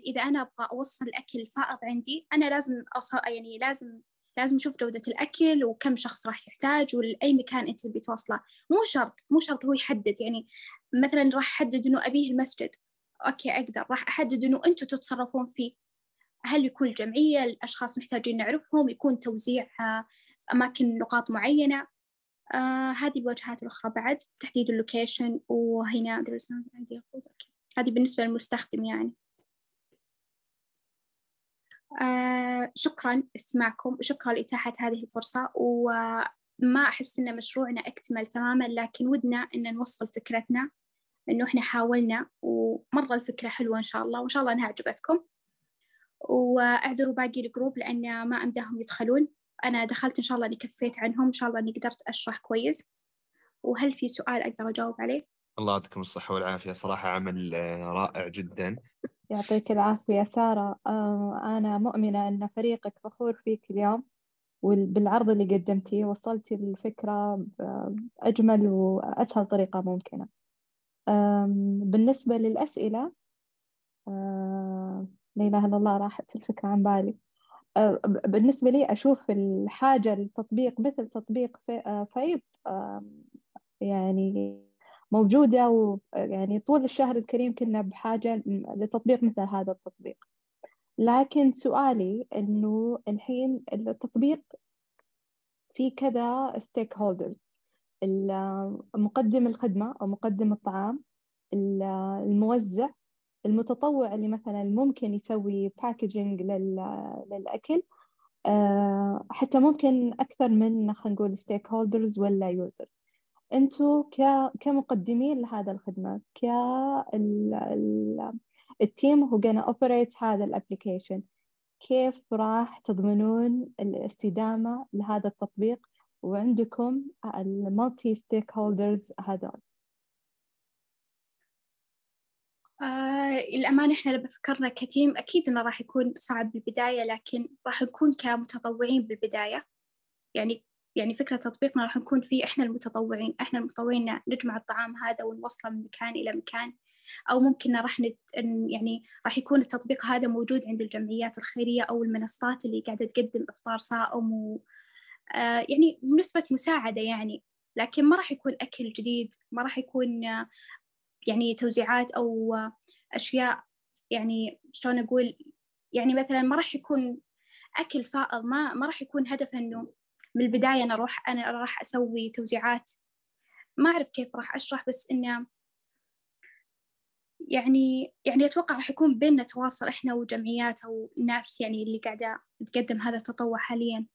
إذا أنا أبغى أوصل الأكل فائض عندي أنا لازم أص... يعني لازم لازم نشوف جودة الأكل وكم شخص راح يحتاج ولأي مكان أنت تبي توصله مو شرط مو شرط هو يحدد يعني مثلا راح أحدد إنه أبيه المسجد أوكي أقدر راح أحدد إنه أنتم تتصرفون فيه هل يكون الجمعية الأشخاص محتاجين نعرفهم يكون توزيع آه، في أماكن نقاط معينة آه هذه الواجهات الأخرى بعد تحديد اللوكيشن وهنا هذه بالنسبة للمستخدم يعني آه، شكرا استماعكم وشكرا لإتاحة هذه الفرصة وما أحس أن مشروعنا اكتمل تماما لكن ودنا أن نوصل فكرتنا أنه إحنا حاولنا ومرة الفكرة حلوة إن شاء الله وإن شاء الله أنها عجبتكم وأعذروا باقي الجروب لأن ما أمداهم يدخلون أنا دخلت إن شاء الله أني كفيت عنهم إن شاء الله أني قدرت أشرح كويس
وهل في سؤال أقدر أجاوب عليه؟
الله يعطيكم الصحة والعافية صراحة عمل آه، رائع جدا
يعطيك العافية سارة أنا مؤمنة أن فريقك فخور فيك اليوم وبالعرض اللي قدمتيه وصلتي الفكرة بأجمل وأسهل طريقة ممكنة بالنسبة للأسئلة لا إله إلا الله راحت الفكرة عن بالي آه، بالنسبة لي أشوف الحاجة لتطبيق مثل تطبيق آه، فيض يعني موجودة ويعني طول الشهر الكريم كنا بحاجة لتطبيق مثل هذا التطبيق لكن سؤالي أنه الحين التطبيق في كذا ستيك هولدرز مقدم الخدمة أو مقدم الطعام الموزع المتطوع اللي مثلا ممكن يسوي باكجينج للأكل آه، حتى ممكن أكثر من خلينا نقول ستيك هولدرز ولا يوزرز انتم كمقدمين لهذا الخدمه ك التيم هو جانا اوبريت هذا الابلكيشن كيف راح تضمنون الاستدامه لهذا التطبيق وعندكم المالتي ستيك هولدرز هذول
آه إحنا لما فكرنا كتيم أكيد إنه راح يكون صعب بالبداية لكن راح نكون كمتطوعين بالبداية يعني يعني فكرة تطبيقنا راح نكون فيه إحنا المتطوعين إحنا المتطوعين نجمع الطعام هذا ونوصله من مكان إلى مكان أو ممكن راح نت... يعني راح يكون التطبيق هذا موجود عند الجمعيات الخيرية أو المنصات اللي قاعدة تقدم إفطار صائم و... آه يعني بنسبة مساعدة يعني لكن ما راح يكون أكل جديد ما راح يكون آه، يعني توزيعات أو آه، أشياء يعني شلون أقول يعني مثلا ما راح يكون أكل فائض ما ما راح يكون هدفه إنه من البداية أنا أروح أنا راح أسوي توزيعات ما أعرف كيف راح أشرح بس إنه يعني يعني أتوقع راح يكون بيننا تواصل إحنا وجمعيات أو الناس يعني اللي قاعدة تقدم هذا التطوع حاليا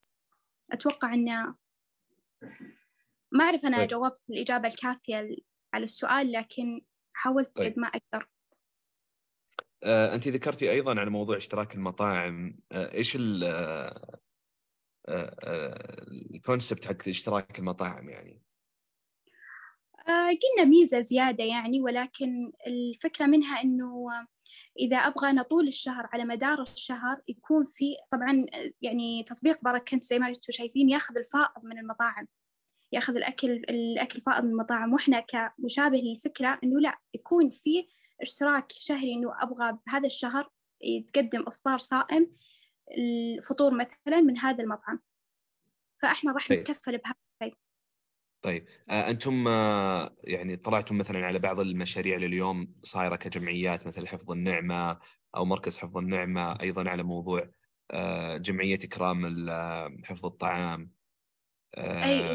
أتوقع إنه ما أعرف أنا طيب. جاوبت الإجابة الكافية على السؤال لكن حاولت طيب. قد ما أقدر
آه، أنت ذكرتي أيضا عن موضوع اشتراك المطاعم آه، إيش آه، الكونسبت حق اشتراك المطاعم يعني
آه، قلنا ميزة زيادة يعني ولكن الفكرة منها أنه إذا أبغى أنا طول الشهر على مدار الشهر يكون في طبعا يعني تطبيق بركنت زي ما أنتم شايفين ياخذ الفائض من المطاعم ياخذ الأكل الأكل فائض من المطاعم وإحنا كمشابه للفكرة أنه لا يكون في اشتراك شهري أنه أبغى بهذا الشهر يتقدم إفطار صائم الفطور مثلا من هذا المطعم فاحنا راح طيب. نتكفل بهذا الشيء
طيب آه انتم آه، يعني طلعتم مثلا على بعض المشاريع اللي اليوم صايره كجمعيات مثل حفظ النعمه او مركز حفظ النعمه ايضا على موضوع آه جمعيه اكرام آه، حفظ الطعام اي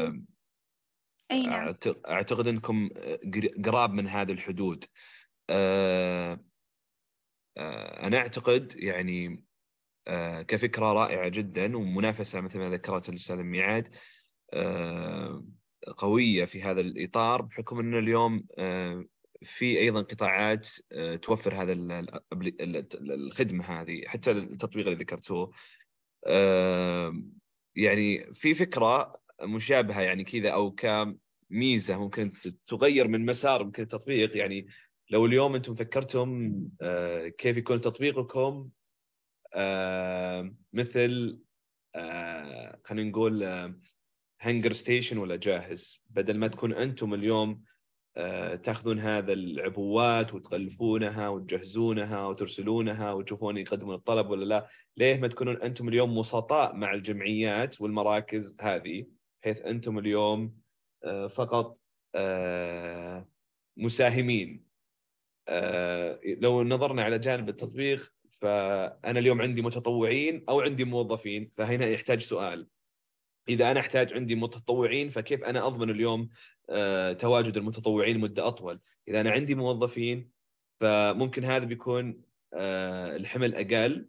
اي آه، نعم اعتقد انكم قراب من هذه الحدود انا اعتقد يعني آه، كفكره رائعه جدا ومنافسه مثل ما ذكرت الاستاذ ميعاد آه، قويه في هذا الاطار بحكم انه اليوم آه، في ايضا قطاعات توفر هذا الخدمه هذه حتى التطبيق اللي ذكرته يعني في فكره مشابهه يعني كذا او كميزه ممكن تغير من مسار ممكن التطبيق يعني لو اليوم انتم فكرتم كيف يكون تطبيقكم آه، مثل آه، خلينا نقول هنجر آه، ستيشن ولا جاهز بدل ما تكون انتم اليوم تاخذون هذا العبوات وتغلفونها وتجهزونها وترسلونها وتشوفون يقدمون الطلب ولا لا ليه ما تكونون انتم اليوم وسطاء مع الجمعيات والمراكز هذه بحيث انتم اليوم فقط مساهمين لو نظرنا على جانب التطبيق فانا اليوم عندي متطوعين او عندي موظفين فهنا يحتاج سؤال اذا انا احتاج عندي متطوعين فكيف انا اضمن اليوم آه، تواجد المتطوعين مده اطول اذا انا عندي موظفين فممكن هذا بيكون آه، الحمل اقل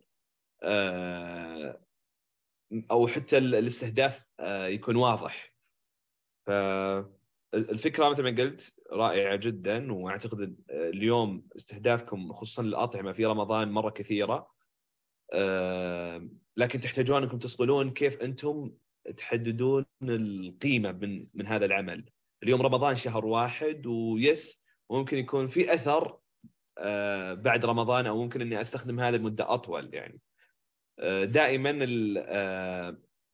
آه، او حتى الاستهداف يكون واضح ف الفكره مثل ما قلت رائعه جدا واعتقد آه، اليوم استهدافكم خصوصا الاطعمه في رمضان مره كثيره آه، لكن تحتاجون انكم تصقلون كيف انتم تحددون القيمه من من هذا العمل اليوم رمضان شهر واحد ويس ممكن يكون في اثر آه، بعد رمضان او ممكن اني استخدم هذا لمده اطول يعني دائما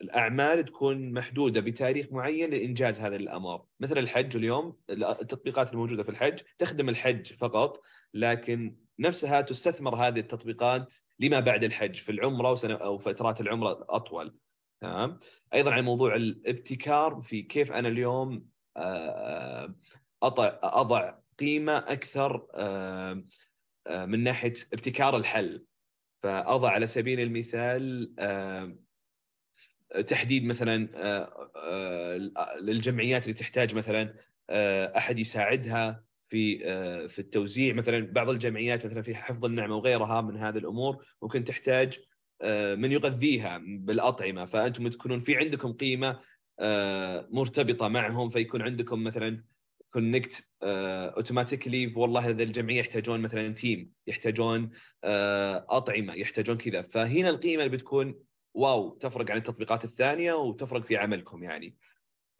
الاعمال تكون محدوده بتاريخ معين لانجاز هذا الامر مثل الحج اليوم التطبيقات الموجوده في الحج تخدم الحج فقط لكن نفسها تستثمر هذه التطبيقات لما بعد الحج في العمره وسنة او فترات العمره اطول تمام ايضا على موضوع الابتكار في كيف انا اليوم آه، آه، اضع قيمه اكثر آه، من ناحيه ابتكار الحل فاضع على سبيل المثال تحديد مثلا آه، آه، آه، للجمعيات اللي تحتاج مثلا احد يساعدها في في التوزيع مثلا بعض الجمعيات مثلا في حفظ النعمه وغيرها من هذه الامور ممكن تحتاج من يغذيها بالاطعمه فانتم تكونون في عندكم قيمه مرتبطه معهم فيكون عندكم مثلا كونكت اوتوماتيكلي والله هذا الجمعيه يحتاجون مثلا تيم يحتاجون اطعمه يحتاجون كذا فهنا القيمه اللي بتكون واو تفرق عن التطبيقات الثانيه وتفرق في عملكم يعني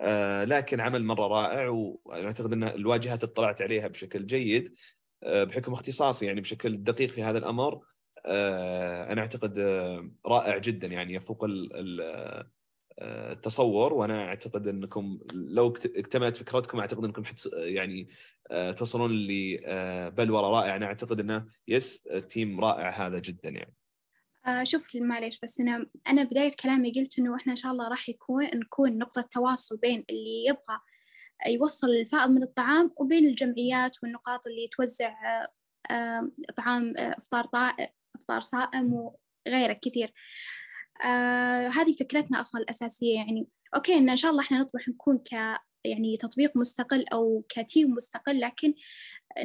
آه، لكن عمل مره رائع واعتقد ان الواجهات اطلعت عليها بشكل جيد آه، بحكم اختصاصي يعني بشكل دقيق في هذا الامر آه، انا اعتقد رائع جدا يعني يفوق التصور وانا اعتقد انكم لو اكتملت فكرتكم اعتقد انكم حت يعني توصلون لبلوره رائعه انا اعتقد انه يس تيم رائع هذا جدا يعني
آه، شوف معليش بس أنا أنا بداية كلامي قلت إنه إحنا إن شاء الله راح يكون نكون نقطة تواصل بين اللي يبغى يوصل الفائض من الطعام وبين الجمعيات والنقاط اللي توزع آه، آه، طعام إفطار إفطار صائم وغيره كثير هذه فكرتنا أصلا الأساسية يعني أوكي إن إن شاء الله إحنا نطمح نكون ك يعني تطبيق مستقل أو كتيم مستقل لكن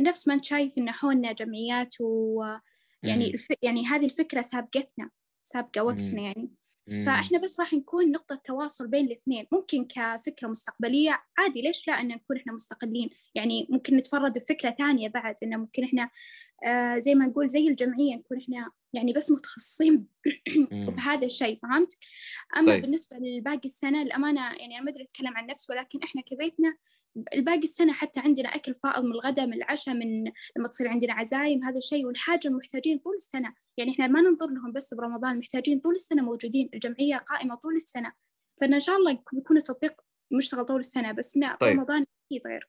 نفس ما أنت شايف إن حولنا جمعيات و آه يعني الف... يعني هذه الفكره سابقتنا سابقه وقتنا يعني فاحنا بس راح نكون نقطة تواصل بين الاثنين، ممكن كفكرة مستقبلية عادي ليش لا ان نكون احنا مستقلين، يعني ممكن نتفرد بفكرة ثانية بعد انه ممكن احنا آه زي ما نقول زي الجمعية نكون احنا يعني بس متخصصين بهذا الشيء فهمت؟ اما طيب. بالنسبة لباقي السنة الامانة يعني انا ما ادري اتكلم عن نفسي ولكن احنا كبيتنا الباقي السنة حتى عندنا أكل فائض من الغداء من العشاء من لما تصير عندنا عزايم هذا الشيء والحاجة المحتاجين طول السنة يعني إحنا ما ننظر لهم بس برمضان محتاجين طول السنة موجودين الجمعية قائمة طول السنة فإن شاء الله بيكون التطبيق مشتغل طول السنة بس لا طيب. رمضان أكيد
غير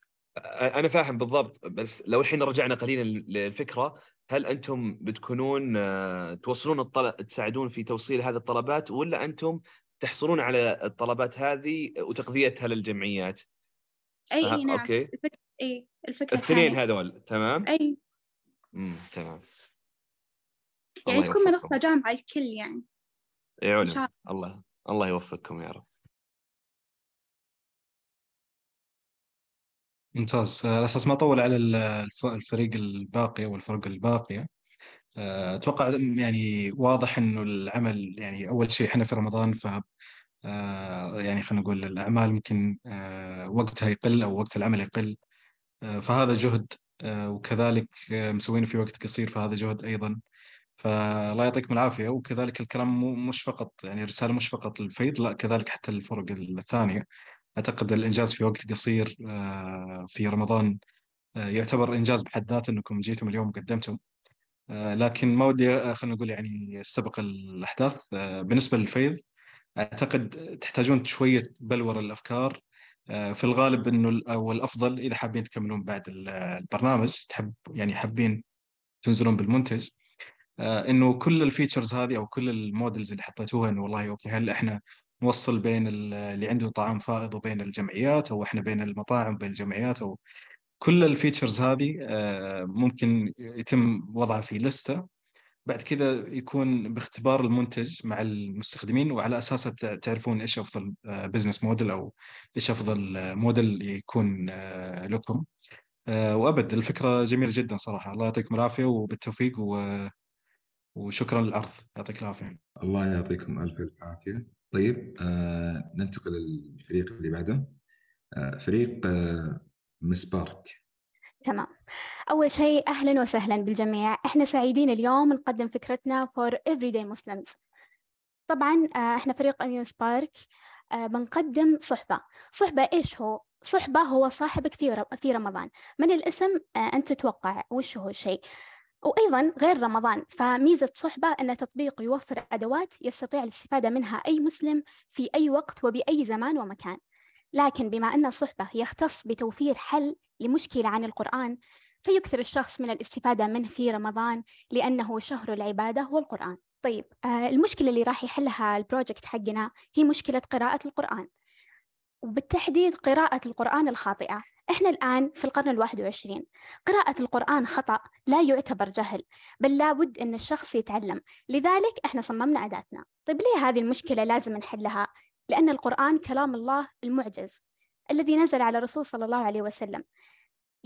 أنا فاهم بالضبط بس لو الحين رجعنا قليلا للفكرة هل أنتم بتكونون آه، توصلون الطلب تساعدون في توصيل هذه الطلبات ولا أنتم تحصلون على الطلبات هذه وتقضيتها للجمعيات؟ اي أه. نعم اوكي الفكره
اي الفكره الاثنين
هذول تمام اي امم تمام يعني تكون منصه
جامعه الكل يعني
يا إيه، علم. الله. الله
الله يوفقكم يا رب ممتاز آه، على اساس ما اطول على الفريق الباقي والفرق الباقيه
آه، اتوقع يعني واضح انه العمل يعني اول شيء احنا في رمضان ف آه، يعني خلينا نقول الاعمال يمكن آه، وقتها يقل او وقت العمل يقل آه، فهذا جهد وكذلك مسوين في وقت قصير فهذا جهد ايضا فالله يعطيكم العافيه وكذلك الكلام مش فقط يعني رساله مش فقط للفيض لا كذلك حتى الفرق الثانيه اعتقد الانجاز في وقت قصير في رمضان يعتبر انجاز بحد ذاته انكم جيتم اليوم وقدمتم لكن ما ودي خلينا نقول يعني سبق الاحداث بالنسبه للفيض اعتقد تحتاجون شويه بلور الافكار آه، في الغالب انه او الافضل اذا حابين تكملون بعد البرنامج تحب يعني حابين تنزلون بالمنتج آه، انه كل الفيتشرز هذه او كل المودلز اللي حطيتوها انه والله اوكي هل احنا نوصل بين اللي عنده طعام فائض وبين الجمعيات او احنا بين المطاعم وبين الجمعيات او كل الفيتشرز هذه آه، ممكن يتم وضعها في لسته بعد كذا يكون باختبار المنتج مع المستخدمين وعلى اساسها تعرفون ايش افضل بزنس آه، موديل او ايش افضل موديل آه، يكون آه، لكم وابد الفكره جميله جدا صراحه الله يعطيكم العافيه وبالتوفيق
و... وشكرا للعرض
يعطيك العافيه
الله يعطيكم الف عافيه طيب آه ننتقل للفريق اللي بعده آه فريق آه مسبارك
أول شيء أهلا وسهلا بالجميع إحنا سعيدين اليوم نقدم فكرتنا for everyday Muslims طبعا آه، إحنا فريق أميون سبارك آه، بنقدم صحبة صحبة إيش هو؟ صحبة هو صاحبك في رمضان من الاسم آه، أنت تتوقع وش هو الشيء وأيضا غير رمضان فميزة صحبة أن تطبيق يوفر أدوات يستطيع الاستفادة منها أي مسلم في أي وقت وبأي زمان ومكان لكن بما أن الصحبة يختص بتوفير حل لمشكلة عن القرآن فيكثر الشخص من الاستفادة منه في رمضان لأنه شهر العبادة والقرآن طيب آه، المشكلة اللي راح يحلها البروجكت حقنا هي مشكلة قراءة القرآن وبالتحديد قراءة القرآن الخاطئة إحنا الآن في القرن الواحد وعشرين قراءة القرآن خطأ لا يعتبر جهل بل لابد أن الشخص يتعلم لذلك إحنا صممنا أداتنا طيب ليه هذه المشكلة لازم نحلها؟ لأن القرآن كلام الله المعجز الذي نزل على الرسول صلى الله عليه وسلم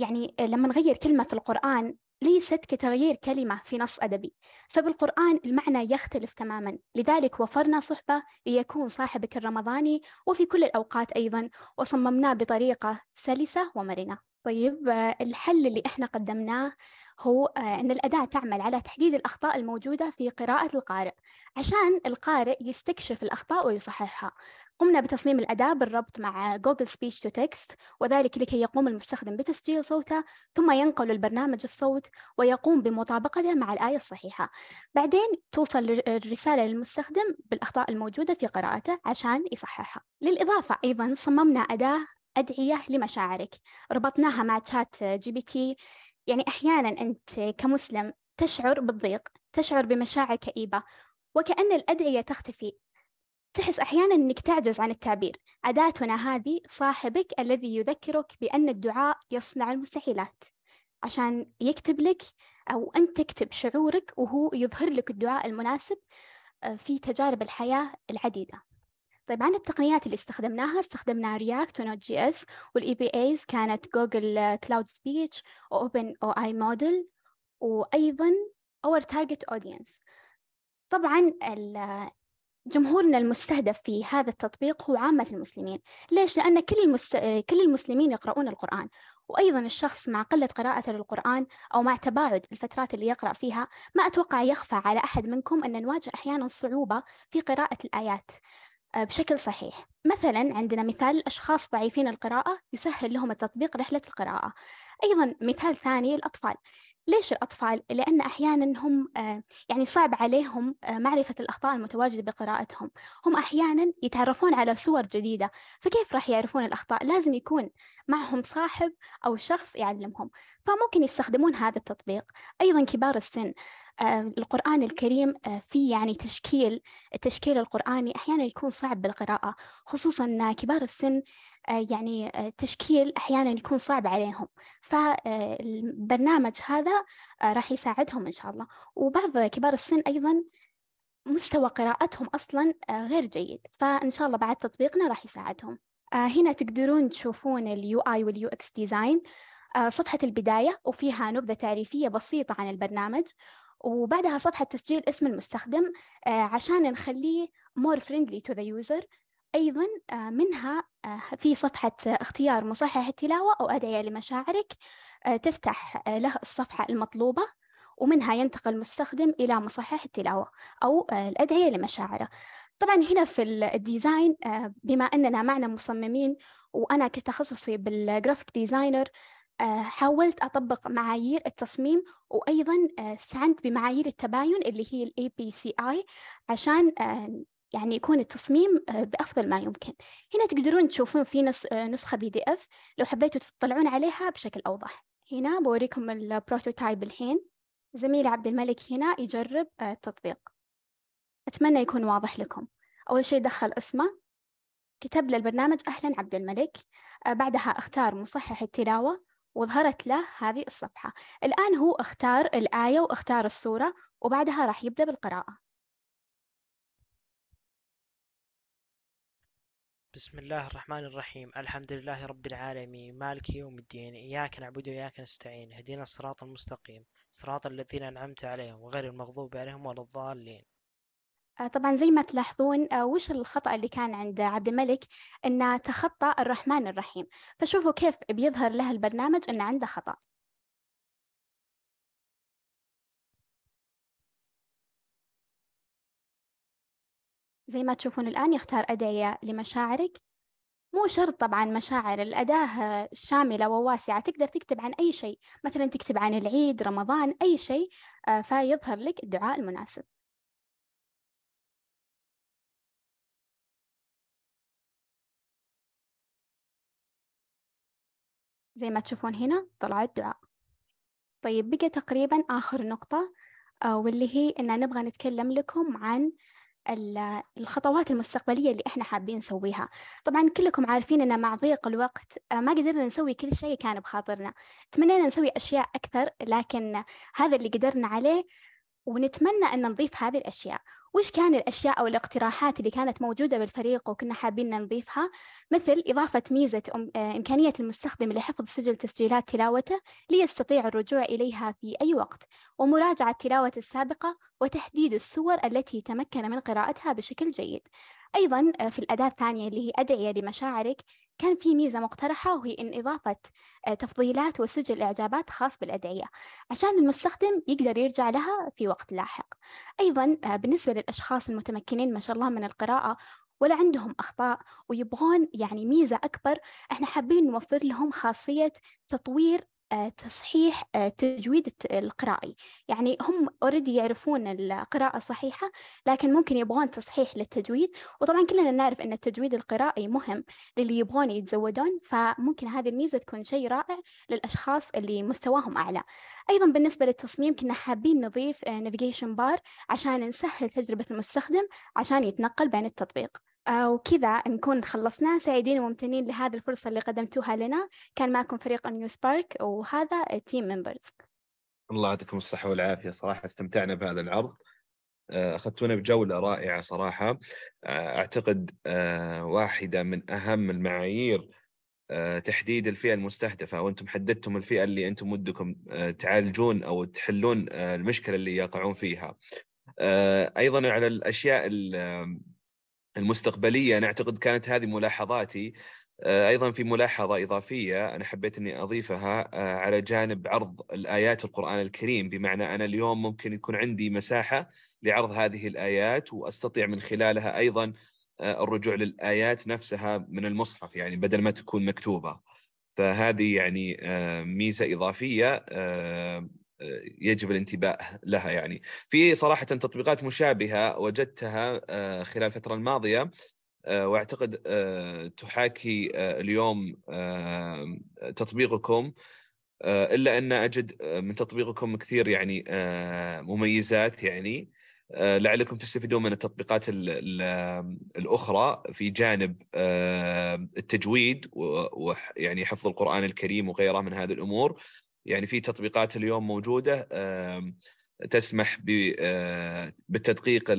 يعني آه، لما نغير كلمة في القرآن ليست كتغيير كلمة في نص أدبي فبالقرآن المعنى يختلف تماما لذلك وفرنا صحبة ليكون صاحبك الرمضاني وفي كل الأوقات أيضا وصممناه بطريقة سلسة ومرنة طيب آه، الحل اللي احنا قدمناه هو آه، أن الأداة تعمل على تحديد الأخطاء الموجودة في قراءة القارئ عشان القارئ يستكشف الأخطاء ويصححها قمنا بتصميم الأداة بالربط مع جوجل سبيتش تو تكست وذلك لكي يقوم المستخدم بتسجيل صوته ثم ينقل البرنامج الصوت ويقوم بمطابقته مع الآية الصحيحة بعدين توصل الرسالة للمستخدم بالأخطاء الموجودة في قراءته عشان يصححها للإضافة أيضا صممنا أداة أدعية لمشاعرك ربطناها مع تشات جي بي تي يعني أحيانا أنت كمسلم تشعر بالضيق تشعر بمشاعر كئيبة وكأن الأدعية تختفي تحس أحيانا أنك تعجز عن التعبير أداتنا هذه صاحبك الذي يذكرك بأن الدعاء يصنع المستحيلات عشان يكتب لك أو أنت تكتب شعورك وهو يظهر لك الدعاء المناسب آه، في تجارب الحياة العديدة طيب عن التقنيات اللي استخدمناها استخدمنا رياكت ونوت جي اس والاي بي ايز كانت جوجل كلاود سبيتش واوبن او اي موديل وايضا اور تارجت اودينس طبعا جمهورنا المستهدف في هذا التطبيق هو عامة المسلمين ليش؟ لأن كل, المست... كل المسلمين يقرؤون القرآن وأيضا الشخص مع قلة قراءته للقرآن أو مع تباعد الفترات اللي يقرأ فيها ما أتوقع يخفى على أحد منكم أن نواجه أحيانا صعوبة في قراءة الآيات آه، بشكل صحيح مثلا عندنا مثال الأشخاص ضعيفين القراءة يسهل لهم التطبيق رحلة القراءة أيضا مثال ثاني الأطفال ليش الأطفال؟ لأن أحيانا هم آه، يعني صعب عليهم آه، معرفة الأخطاء المتواجدة بقراءتهم هم أحيانا يتعرفون على صور جديدة فكيف راح يعرفون الأخطاء؟ لازم يكون معهم صاحب أو شخص يعلمهم فممكن يستخدمون هذا التطبيق أيضا كبار السن آه، القرآن الكريم آه، في يعني تشكيل التشكيل القرآني أحيانا يكون صعب بالقراءة خصوصا كبار السن آه، يعني التشكيل أحيانا يكون صعب عليهم فالبرنامج هذا راح يساعدهم إن شاء الله وبعض كبار السن أيضا مستوى قراءتهم أصلا غير جيد فإن شاء الله بعد تطبيقنا راح يساعدهم هنا تقدرون تشوفون اليو اي واليو اكس ديزاين صفحة البداية وفيها نبذة تعريفية بسيطة عن البرنامج وبعدها صفحة تسجيل اسم المستخدم آه، عشان نخليه more friendly to the user أيضا آه، منها آه، في صفحة اختيار مصحح التلاوة أو أدعية لمشاعرك تفتح له الصفحة المطلوبة ومنها ينتقل المستخدم إلى مصحح التلاوة أو الأدعية لمشاعره طبعا هنا في الديزاين بما أننا معنا مصممين وأنا كتخصصي بالجرافيك ديزاينر آه، حاولت أطبق معايير التصميم وأيضا آه، استعنت بمعايير التباين اللي هي الـ APCI عشان آه، يعني يكون التصميم بأفضل ما يمكن هنا تقدرون تشوفون في نسخة بي دي اف لو حبيتوا تطلعون عليها بشكل أوضح هنا بوريكم البروتوتايب الحين زميلي عبد الملك هنا يجرب التطبيق أتمنى يكون واضح لكم أول شيء دخل اسمه كتب للبرنامج أهلا عبد الملك بعدها اختار مصحح التلاوة وظهرت له هذه الصفحة الآن هو اختار الآية واختار الصورة وبعدها راح يبدأ بالقراءة
بسم الله الرحمن الرحيم الحمد لله رب العالمين مالك يوم الدين إياك نعبد وإياك نستعين هدينا الصراط المستقيم صراط الذين أنعمت عليهم وغير المغضوب عليهم ولا الضالين
آه، طبعا زي ما تلاحظون آه، وش الخطأ اللي كان عند عبد الملك أنه تخطى الرحمن الرحيم فشوفوا كيف بيظهر له البرنامج أنه عنده خطأ زي ما تشوفون الآن يختار أدعية لمشاعرك مو شرط طبعا مشاعر الأداة شاملة وواسعة تقدر تكتب عن أي شيء مثلا تكتب عن العيد رمضان أي شيء آه، فيظهر
لك الدعاء المناسب زي
ما تشوفون هنا طلع الدعاء طيب بقى تقريبا آخر نقطة آه، واللي هي إن نبغى نتكلم لكم عن الخطوات المستقبلية اللي إحنا حابين نسويها طبعا كلكم عارفين أن مع ضيق الوقت آه، ما قدرنا نسوي كل شيء كان بخاطرنا تمنينا نسوي أشياء أكثر لكن هذا اللي قدرنا عليه ونتمنى أن نضيف هذه الأشياء وش كان الأشياء أو الاقتراحات اللي كانت موجودة بالفريق وكنا حابين نضيفها مثل إضافة ميزة آه، إمكانية المستخدم لحفظ سجل تسجيلات تلاوته ليستطيع الرجوع إليها في أي وقت ومراجعة تلاوة السابقة وتحديد السور التي تمكن من قراءتها بشكل جيد أيضا آه، في الأداة الثانية اللي هي أدعية لمشاعرك كان في ميزة مقترحة وهي إن إضافة آه، تفضيلات وسجل إعجابات خاص بالأدعية عشان المستخدم يقدر يرجع لها في وقت لاحق أيضا آه، بالنسبة للأشخاص المتمكنين ما شاء الله من القراءة ولا عندهم أخطاء ويبغون يعني ميزة أكبر إحنا حابين نوفر لهم خاصية تطوير آه، تصحيح آه، تجويد القرائي يعني هم اوريدي يعرفون القراءة صحيحة لكن ممكن يبغون تصحيح للتجويد وطبعا كلنا نعرف أن التجويد القرائي مهم للي يبغون يتزودون فممكن هذه الميزة تكون شيء رائع للأشخاص اللي مستواهم أعلى أيضا بالنسبة للتصميم كنا حابين نضيف نافيجيشن آه، بار عشان نسهل تجربة المستخدم عشان يتنقل بين التطبيق وكذا نكون خلصنا سعيدين وممتنين لهذه الفرصة اللي قدمتوها لنا كان معكم فريق نيو سبارك وهذا تيم ممبرز
الله يعطيكم الصحة والعافية صراحة استمتعنا بهذا العرض آه، أخذتونا بجولة رائعة صراحة آه، أعتقد آه، واحدة من أهم المعايير تحديد الفئة المستهدفة وأنتم حددتم الفئة اللي أنتم ودكم تعالجون أو تحلون المشكلة اللي يقعون فيها أيضا على الأشياء المستقبليه انا اعتقد كانت هذه ملاحظاتي آه، ايضا في ملاحظه اضافيه انا حبيت اني اضيفها آه، على جانب عرض الايات القران الكريم بمعنى انا اليوم ممكن يكون عندي مساحه لعرض هذه الايات واستطيع من خلالها ايضا آه، الرجوع للايات نفسها من المصحف يعني بدل ما تكون مكتوبه فهذه يعني ميزه اضافيه آه، يجب الانتباه لها يعني في صراحة تطبيقات مشابهة وجدتها آه، خلال الفترة الماضية آه، واعتقد تحاكي اليوم تطبيقكم الا ان اجد من تطبيقكم كثير يعني مميزات يعني لعلكم تستفيدون من التطبيقات الاخرى في جانب التجويد ويعني حفظ القران الكريم وغيره من هذه الامور يعني في تطبيقات اليوم موجوده تسمح آه، بالتدقيق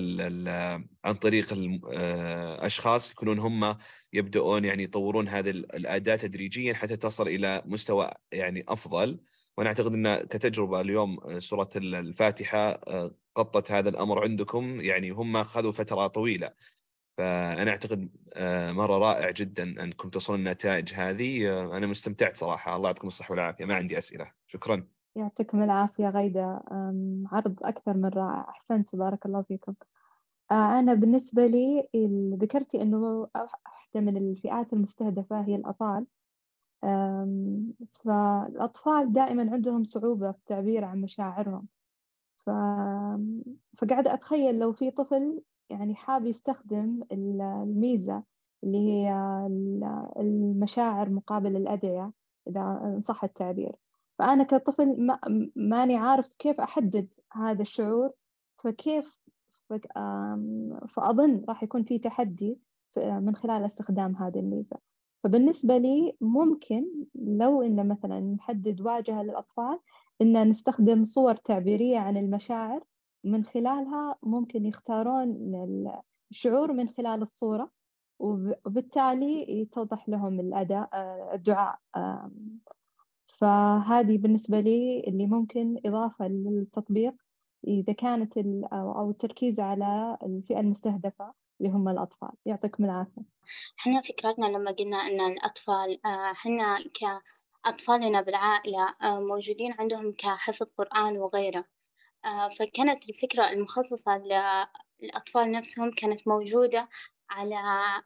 عن طريق الاشخاص آه، يكونون هم يبدؤون يعني يطورون هذه الاداه تدريجيا حتى تصل الى مستوى يعني افضل وانا اعتقد ان كتجربه اليوم آه، سوره الفاتحه غطت هذا الامر عندكم يعني هم اخذوا فتره طويله فانا اعتقد آه، مره رائع جدا انكم توصلون النتائج هذه آه، انا مستمتعت صراحه الله يعطيكم الصحه والعافيه ما عندي اسئله شكرا
يعطيكم العافيه غيده عرض اكثر من رائع احسنت بارك الله فيكم آه، انا بالنسبه لي ذكرتي انه واحده من الفئات المستهدفه هي الاطفال فالاطفال دائما عندهم صعوبه في التعبير عن مشاعرهم ف... فقاعدة أتخيل لو في طفل يعني حاب يستخدم الميزة اللي هي المشاعر مقابل الأدعية إذا صح التعبير فأنا كطفل ما ماني عارف كيف أحدد هذا الشعور فكيف فأظن راح يكون في تحدي من خلال استخدام هذه الميزة فبالنسبة لي ممكن لو إن مثلا نحدد واجهة للأطفال إن نستخدم صور تعبيرية عن المشاعر من خلالها ممكن يختارون الشعور من خلال الصورة وبالتالي يتضح لهم الأداء آه، الدعاء فهذه بالنسبة لي اللي ممكن إضافة للتطبيق إذا كانت أو التركيز على الفئة المستهدفة اللي هم الأطفال يعطيكم العافية
حنا فكرتنا لما قلنا أن الأطفال آه، حنا كأطفالنا بالعائلة آه، موجودين عندهم كحفظ قرآن وغيره آه، فكانت الفكرة المخصصة للأطفال نفسهم كانت موجودة على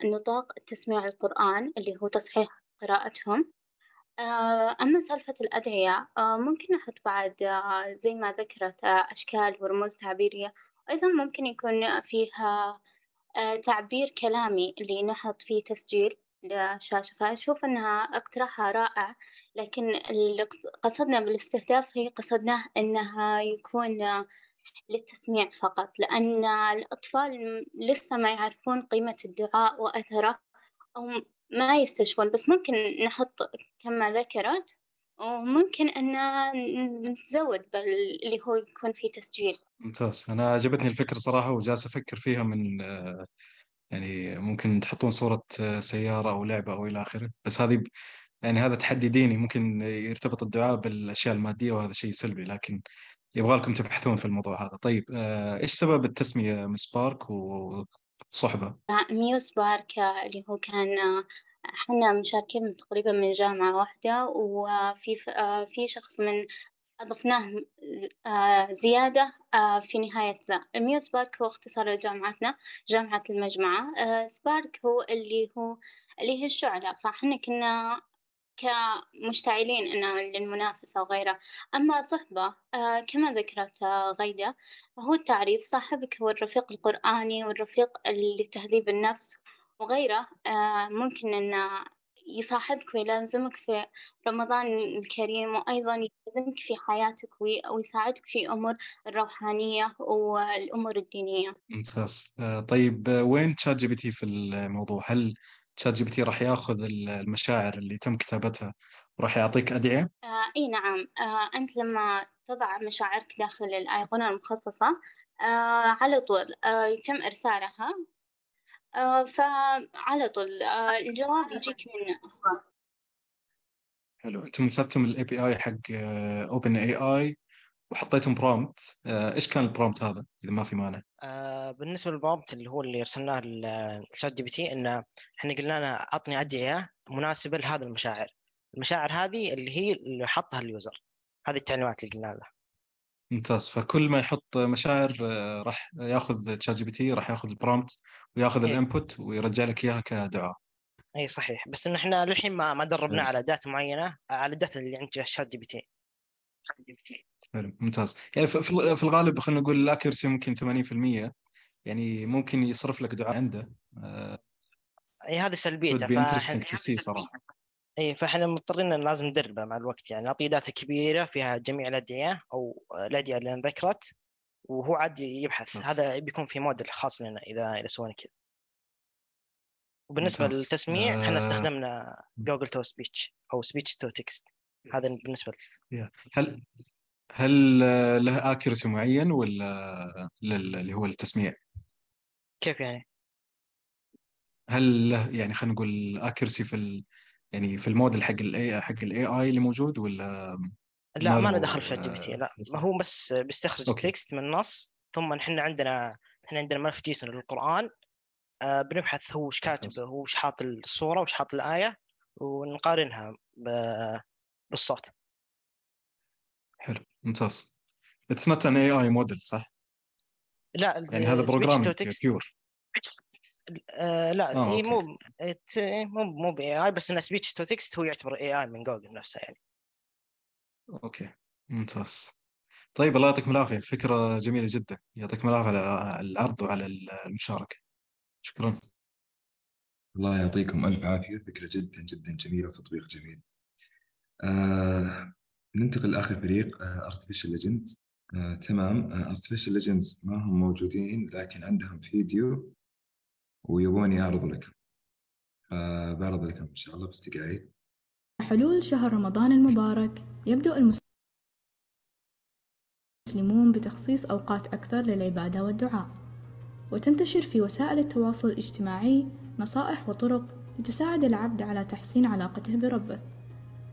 نطاق تسميع القرآن اللي هو تصحيح قراءتهم آه، أما سالفة الأدعية آه، ممكن نحط بعد زي ما ذكرت أشكال ورموز تعبيرية أيضا ممكن يكون فيها تعبير كلامي اللي نحط فيه تسجيل لشاشة فأشوف إنها اقتراحها رائع لكن اللي قصدنا بالاستهداف هي قصدناه إنها يكون للتسميع فقط لأن الأطفال لسه ما يعرفون قيمة الدعاء وأثره أو ما يستشفون بس ممكن نحط كما ذكرت وممكن أن نتزود اللي هو يكون في تسجيل
ممتاز أنا عجبتني الفكرة صراحة وجالس أفكر فيها من آه، يعني ممكن تحطون صورة آه، سيارة أو لعبة أو إلى آخره بس هذه يعني هذا تحدي ديني ممكن يرتبط الدعاء بالاشياء الماديه وهذا شيء سلبي لكن يبغى لكم تبحثون في الموضوع هذا طيب آه، ايش سبب التسميه مسبارك بارك وصحبه
آه، ميوس بارك اللي هو كان آه، احنا مشاركين تقريبا من جامعة واحدة وفي في شخص من أضفناه زيادة في نهاية ذا الميو سبارك هو اختصار لجامعتنا جامعة المجمعة سبارك هو اللي هو اللي هي الشعلة فاحنا كنا كمشتعلين إنه للمنافسة وغيره أما صحبة آه، كما ذكرت آه، غيدة هو التعريف صاحبك هو الرفيق القرآني والرفيق لتهذيب النفس وغيره آه، ممكن أن يصاحبك ويلازمك في رمضان الكريم وأيضا يلازمك في حياتك ويساعدك في أمور الروحانية والأمور الدينية
ممتاز طيب وين تشات جي بي تي في الموضوع هل تشات جي بي تي راح ياخذ المشاعر اللي تم كتابتها وراح يعطيك أدعية؟
آه إي نعم آه أنت لما تضع مشاعرك داخل الأيقونة المخصصة آه على طول آه يتم إرسالها آه فعلى طول آه الجواب يجيك منه أصلا
حلو انتم اخذتم الاي بي اي حق اوبن اي اي وحطيتم برومبت آه، ايش كان البرومبت هذا اذا ما في مانع؟
آه، بالنسبه للبرومبت اللي هو اللي ارسلناه لشات جي بي تي انه احنا قلنا له اعطني ادعيه مناسبه لهذا المشاعر المشاعر هذه اللي هي اللي حطها اليوزر هذه التعليمات اللي قلنا له
ممتاز فكل ما يحط مشاعر آه، راح ياخذ تشات جي بي تي راح ياخذ البرومبت وياخذ إيه. الانبوت ويرجع لك اياها كدعاء
اي صحيح بس ان احنا للحين ما ما دربناه على داتا معينه على الداتا اللي عند شات جي بي تي
حلو ممتاز يعني في, الغالب خلينا نقول الاكيرسي ممكن 80% يعني ممكن يصرف لك دعاء عنده آه
اي هذه سلبيته فاحنا صراحه اي فاحنا مضطرين ان لازم ندربه مع الوقت يعني نعطيه داتا كبيره فيها جميع الادعيه او الادعيه اللي انذكرت وهو عاد يبحث بس. هذا بيكون في موديل خاص لنا اذا اذا سوينا كذا
وبالنسبه ممتاز. للتسميع
آه... احنا استخدمنا جوجل تو سبيتش او سبيتش تو تكست هذا بالنسبه
ل... هل هل له اكيرسي معين ولا اللي هو التسميع؟ كيف يعني؟ هل له يعني خلينا نقول اكيرسي في ال... يعني في الموديل حق الاي حق الاي اي اللي موجود ولا لا ما له دخل في شات جي بي تي
لا آه، هو بس بيستخرج تكست من نص ثم احنا عندنا احنا عندنا ملف جيسون للقران آه، بنبحث هو وش كاتب هو وش حاط الصوره وش حاط الايه ونقارنها بالصوت
حلو ممتاز اتس نوت ان اي اي موديل صح؟
لا يعني هذا بروجرام بيور آه، لا آه، هي إيه، مو مو مو باي اي بس ان سبيتش تو تكست هو يعتبر اي اي من جوجل نفسه يعني
اوكي ممتاز طيب الله يعطيكم العافيه فكره جميله جدا
يعطيكم العافيه على العرض وعلى المشاركه شكرا الله يعطيكم الف عافيه فكره جدا جدا جميله وتطبيق جميل آه ننتقل لاخر فريق ارتفيشال آه، آه، ليجندز تمام ارتفيشال آه، ليجندز ما هم موجودين لكن عندهم فيديو ويبون يعرض لكم بعرض لكم ان شاء الله بس دقائق
حلول شهر رمضان المبارك يبدو المسلمون بتخصيص اوقات اكثر للعباده والدعاء وتنتشر في وسائل التواصل الاجتماعي نصائح وطرق لتساعد العبد على تحسين علاقته بربه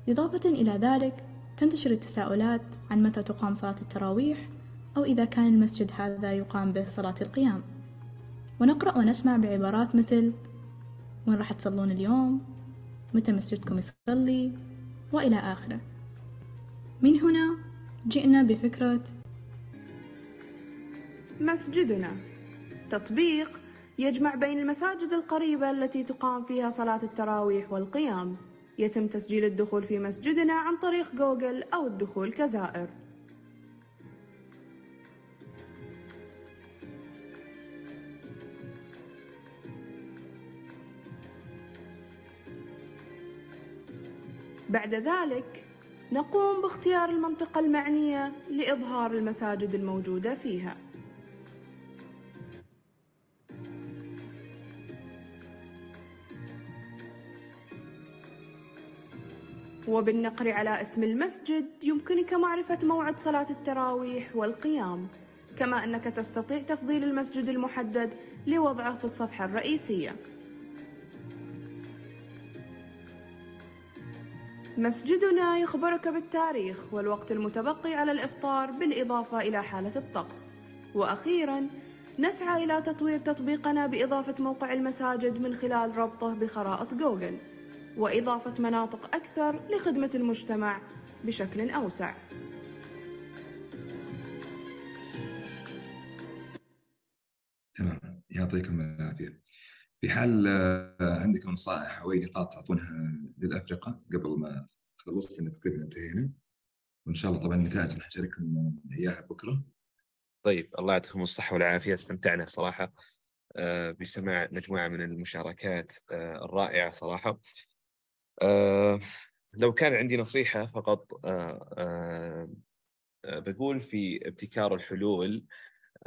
إضافة إلى ذلك تنتشر التساؤلات عن متى تقام صلاة التراويح أو إذا كان المسجد هذا يقام به صلاة القيام ونقرأ ونسمع بعبارات مثل وين راح تصلون اليوم متى مسجدكم يصلي وإلى آخره من هنا جئنا بفكرة
مسجدنا تطبيق يجمع بين المساجد القريبة التي تقام فيها صلاة التراويح والقيام يتم تسجيل الدخول في مسجدنا عن طريق جوجل أو الدخول كزائر بعد ذلك نقوم باختيار المنطقة المعنية لإظهار المساجد الموجودة فيها وبالنقر على اسم المسجد يمكنك معرفة موعد صلاة التراويح والقيام كما أنك تستطيع تفضيل المسجد المحدد لوضعه في الصفحة الرئيسية مسجدنا يخبرك بالتاريخ والوقت المتبقي على الإفطار بالإضافة إلى حالة الطقس وأخيراً نسعى إلى تطوير تطبيقنا بإضافة موقع المساجد من خلال ربطه بخرائط جوجل وإضافة مناطق أكثر لخدمة المجتمع بشكل أوسع
تمام يعطيكم العافية في حال آه، عندكم نصائح أو أي نقاط تعطونها للأفرقة قبل ما خلصت لأن تقريبا انتهينا وإن شاء الله طبعا النتائج راح نشارككم
إياها بكرة طيب الله يعطيكم الصحة والعافية استمتعنا صراحة آه، بسماع مجموعة من المشاركات آه، الرائعة صراحة آه لو كان عندي نصيحه فقط آه آه, آه، بقول في ابتكار الحلول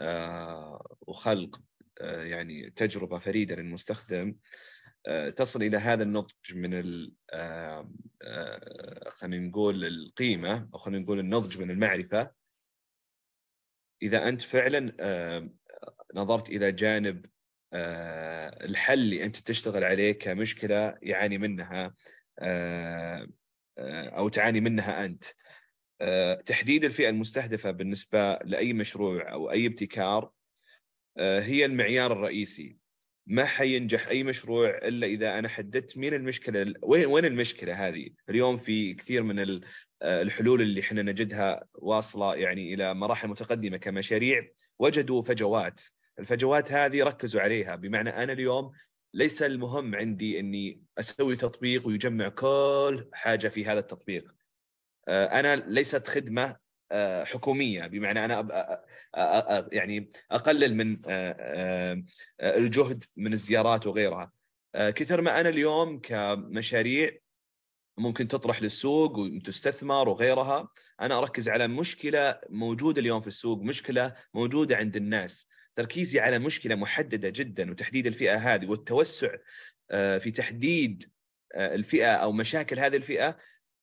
آه، وخلق آه، يعني تجربه فريده للمستخدم تصل الى هذا النضج من ال خلينا نقول القيمه او خلينا نقول النضج من المعرفه اذا انت فعلا نظرت الى جانب آه، الحل اللي انت تشتغل عليه كمشكله يعاني منها آه، آه، او تعاني منها انت. تحديد الفئه المستهدفه بالنسبه لاي مشروع او اي ابتكار هي المعيار الرئيسي. ما حينجح اي مشروع الا اذا انا حددت مين المشكله وين وين المشكله هذه؟ اليوم في كثير من الحلول اللي احنا نجدها واصله يعني الى مراحل متقدمه كمشاريع وجدوا فجوات الفجوات هذه ركزوا عليها بمعنى انا اليوم ليس المهم عندي اني اسوي تطبيق ويجمع كل حاجه في هذا التطبيق آه، انا ليست خدمه آه، حكوميه بمعنى انا يعني اقلل من آه، الجهد من الزيارات وغيرها كثر ما انا اليوم كمشاريع ممكن تطرح للسوق وتستثمر وغيرها انا اركز على مشكله موجوده اليوم في السوق مشكله موجوده عند الناس تركيزي على مشكله محدده جدا وتحديد الفئه هذه والتوسع آه، في تحديد آه، الفئه او مشاكل هذه الفئه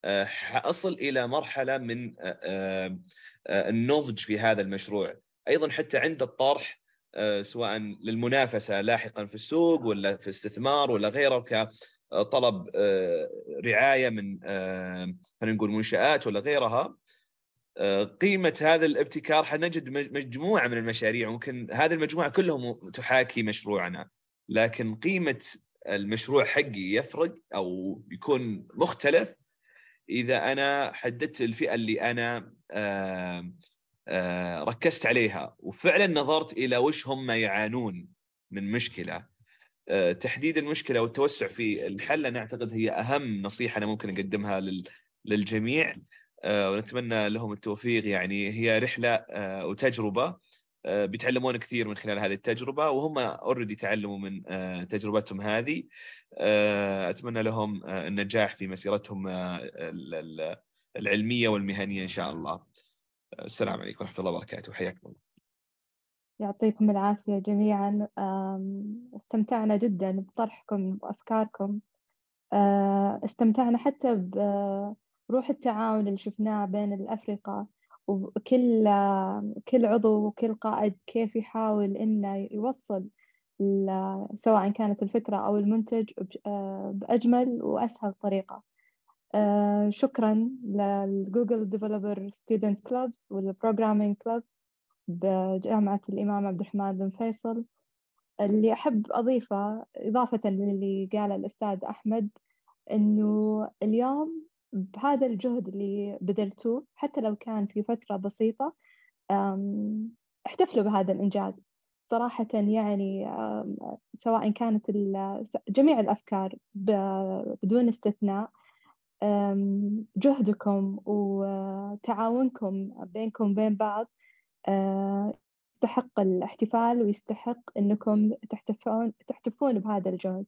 آه، حاصل الى مرحله من النضج في هذا المشروع ايضا حتى عند الطرح سواء للمنافسه لاحقا في السوق ولا في استثمار ولا غيره كطلب رعايه من خلينا نقول منشات ولا غيرها قيمة هذا الابتكار حنجد مجموعة من المشاريع ممكن هذه المجموعة كلهم تحاكي مشروعنا لكن قيمة المشروع حقي يفرق أو يكون مختلف إذا أنا حددت الفئة اللي أنا ركزت عليها وفعلا نظرت إلى وش هم يعانون من مشكلة آه، تحديد المشكلة والتوسع في الحل أنا أعتقد هي أهم نصيحة أنا ممكن أقدمها للجميع آه، ونتمنى لهم التوفيق يعني هي رحله آه، وتجربه آه، بيتعلمون كثير من خلال هذه التجربه وهم اوريدي تعلموا من تجربتهم هذه اتمنى لهم النجاح في مسيرتهم العلميه والمهنيه ان شاء الله السلام عليكم ورحمه الله وبركاته حياكم الله
يعطيكم العافية جميعا استمتعنا جدا بطرحكم وأفكاركم استمتعنا حتى ب روح التعاون اللي شفناه بين الأفرقة وكل كل عضو وكل قائد كيف يحاول إنه يوصل سواء كانت الفكرة أو المنتج بأجمل وأسهل طريقة آه، شكرا للجوجل ديفلوبر ستودنت كلوبس والبروجرامينج كلوب بجامعة الإمام عبد الرحمن بن فيصل اللي أحب أضيفه إضافة للي قاله الأستاذ أحمد إنه اليوم بهذا الجهد اللي بذلتوه حتى لو كان في فترة بسيطة احتفلوا بهذا الإنجاز صراحة يعني سواء كانت جميع الأفكار بدون استثناء جهدكم وتعاونكم بينكم وبين بعض آه، يستحق الاحتفال ويستحق أنكم تحتفون, تحتفون بهذا الجهد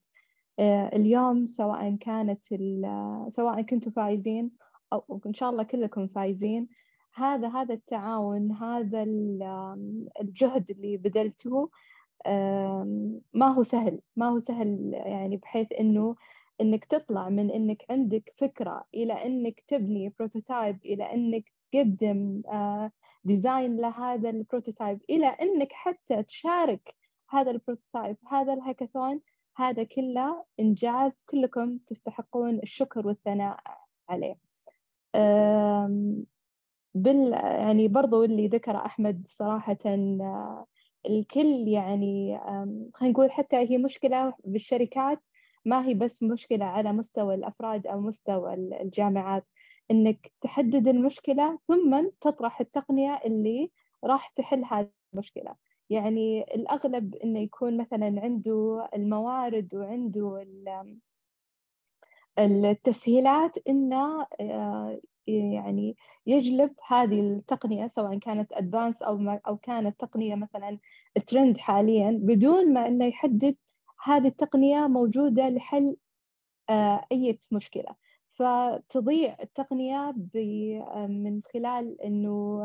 آه، اليوم سواء كانت آه، سواء كنتوا فايزين أو إن شاء الله كلكم فايزين هذا هذا التعاون هذا الجهد اللي بذلته ما هو سهل ما هو سهل يعني بحيث إنه إنك تطلع من إنك عندك فكرة إلى إنك تبني بروتوتايب إلى إنك تقدم ديزاين آه، لهذا البروتوتايب إلى إنك حتى تشارك هذا البروتوتايب هذا الهاكاثون هذا كله إنجاز كلكم تستحقون الشكر والثناء عليه بال يعني برضو اللي ذكر أحمد صراحة الكل يعني خلينا نقول حتى هي مشكلة بالشركات ما هي بس مشكلة على مستوى الأفراد أو مستوى الجامعات إنك تحدد المشكلة ثم تطرح التقنية اللي راح تحل هذه المشكلة يعني الأغلب إنه يكون مثلا عنده الموارد وعنده التسهيلات إنه آه، يعني يجلب هذه التقنية سواء كانت أدفانس أو ما أو كانت تقنية مثلا ترند حاليا بدون ما إنه يحدد هذه التقنية موجودة لحل آه، أي مشكلة فتضيع التقنية آه، من خلال إنه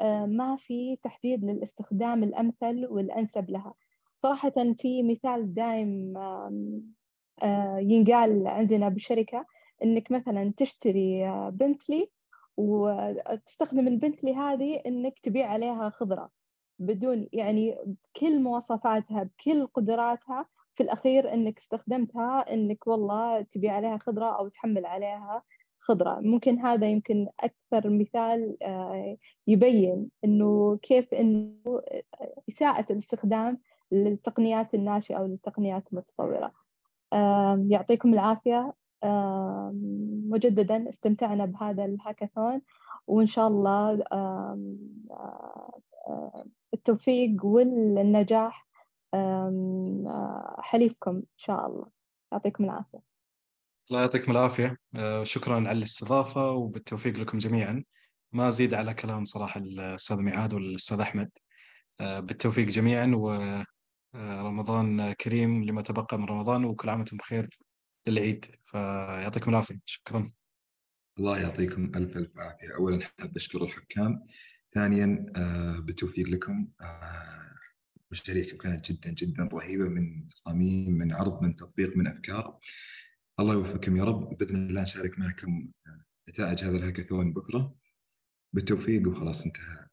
آه، ما في تحديد للاستخدام الأمثل والأنسب لها صراحة في مثال دائم آه، آه، ينقال عندنا بالشركة إنك مثلا تشتري بنتلي وتستخدم البنتلي هذه إنك تبيع عليها خضرة بدون يعني بكل مواصفاتها بكل قدراتها في الأخير إنك استخدمتها إنك والله تبيع عليها خضرة أو تحمل عليها خضراء ممكن هذا يمكن أكثر مثال آه، يبين أنه كيف أنه إساءة الاستخدام للتقنيات الناشئة أو للتقنيات المتطورة آه، يعطيكم العافية آه، مجددا استمتعنا بهذا الهاكاثون وإن شاء الله التوفيق والنجاح حليفكم إن شاء الله يعطيكم العافية
الله يعطيكم العافية وشكرا آه، على الاستضافة وبالتوفيق لكم جميعا ما أزيد على كلام صراحة الأستاذ ميعاد والأستاذ أحمد آه، بالتوفيق جميعا ورمضان آه، كريم لما تبقى من رمضان وكل عام وانتم بخير
للعيد فيعطيكم العافية شكرا الله يعطيكم ألف ألف عافية أولا حاب أشكر الحكام ثانيا بالتوفيق لكم مشاريعكم كانت جدا جدا رهيبه من تصاميم من عرض من تطبيق من افكار الله يوفقكم يا رب باذن الله نشارك معكم نتائج هذا الهاكاثون بكره بالتوفيق وخلاص انتهى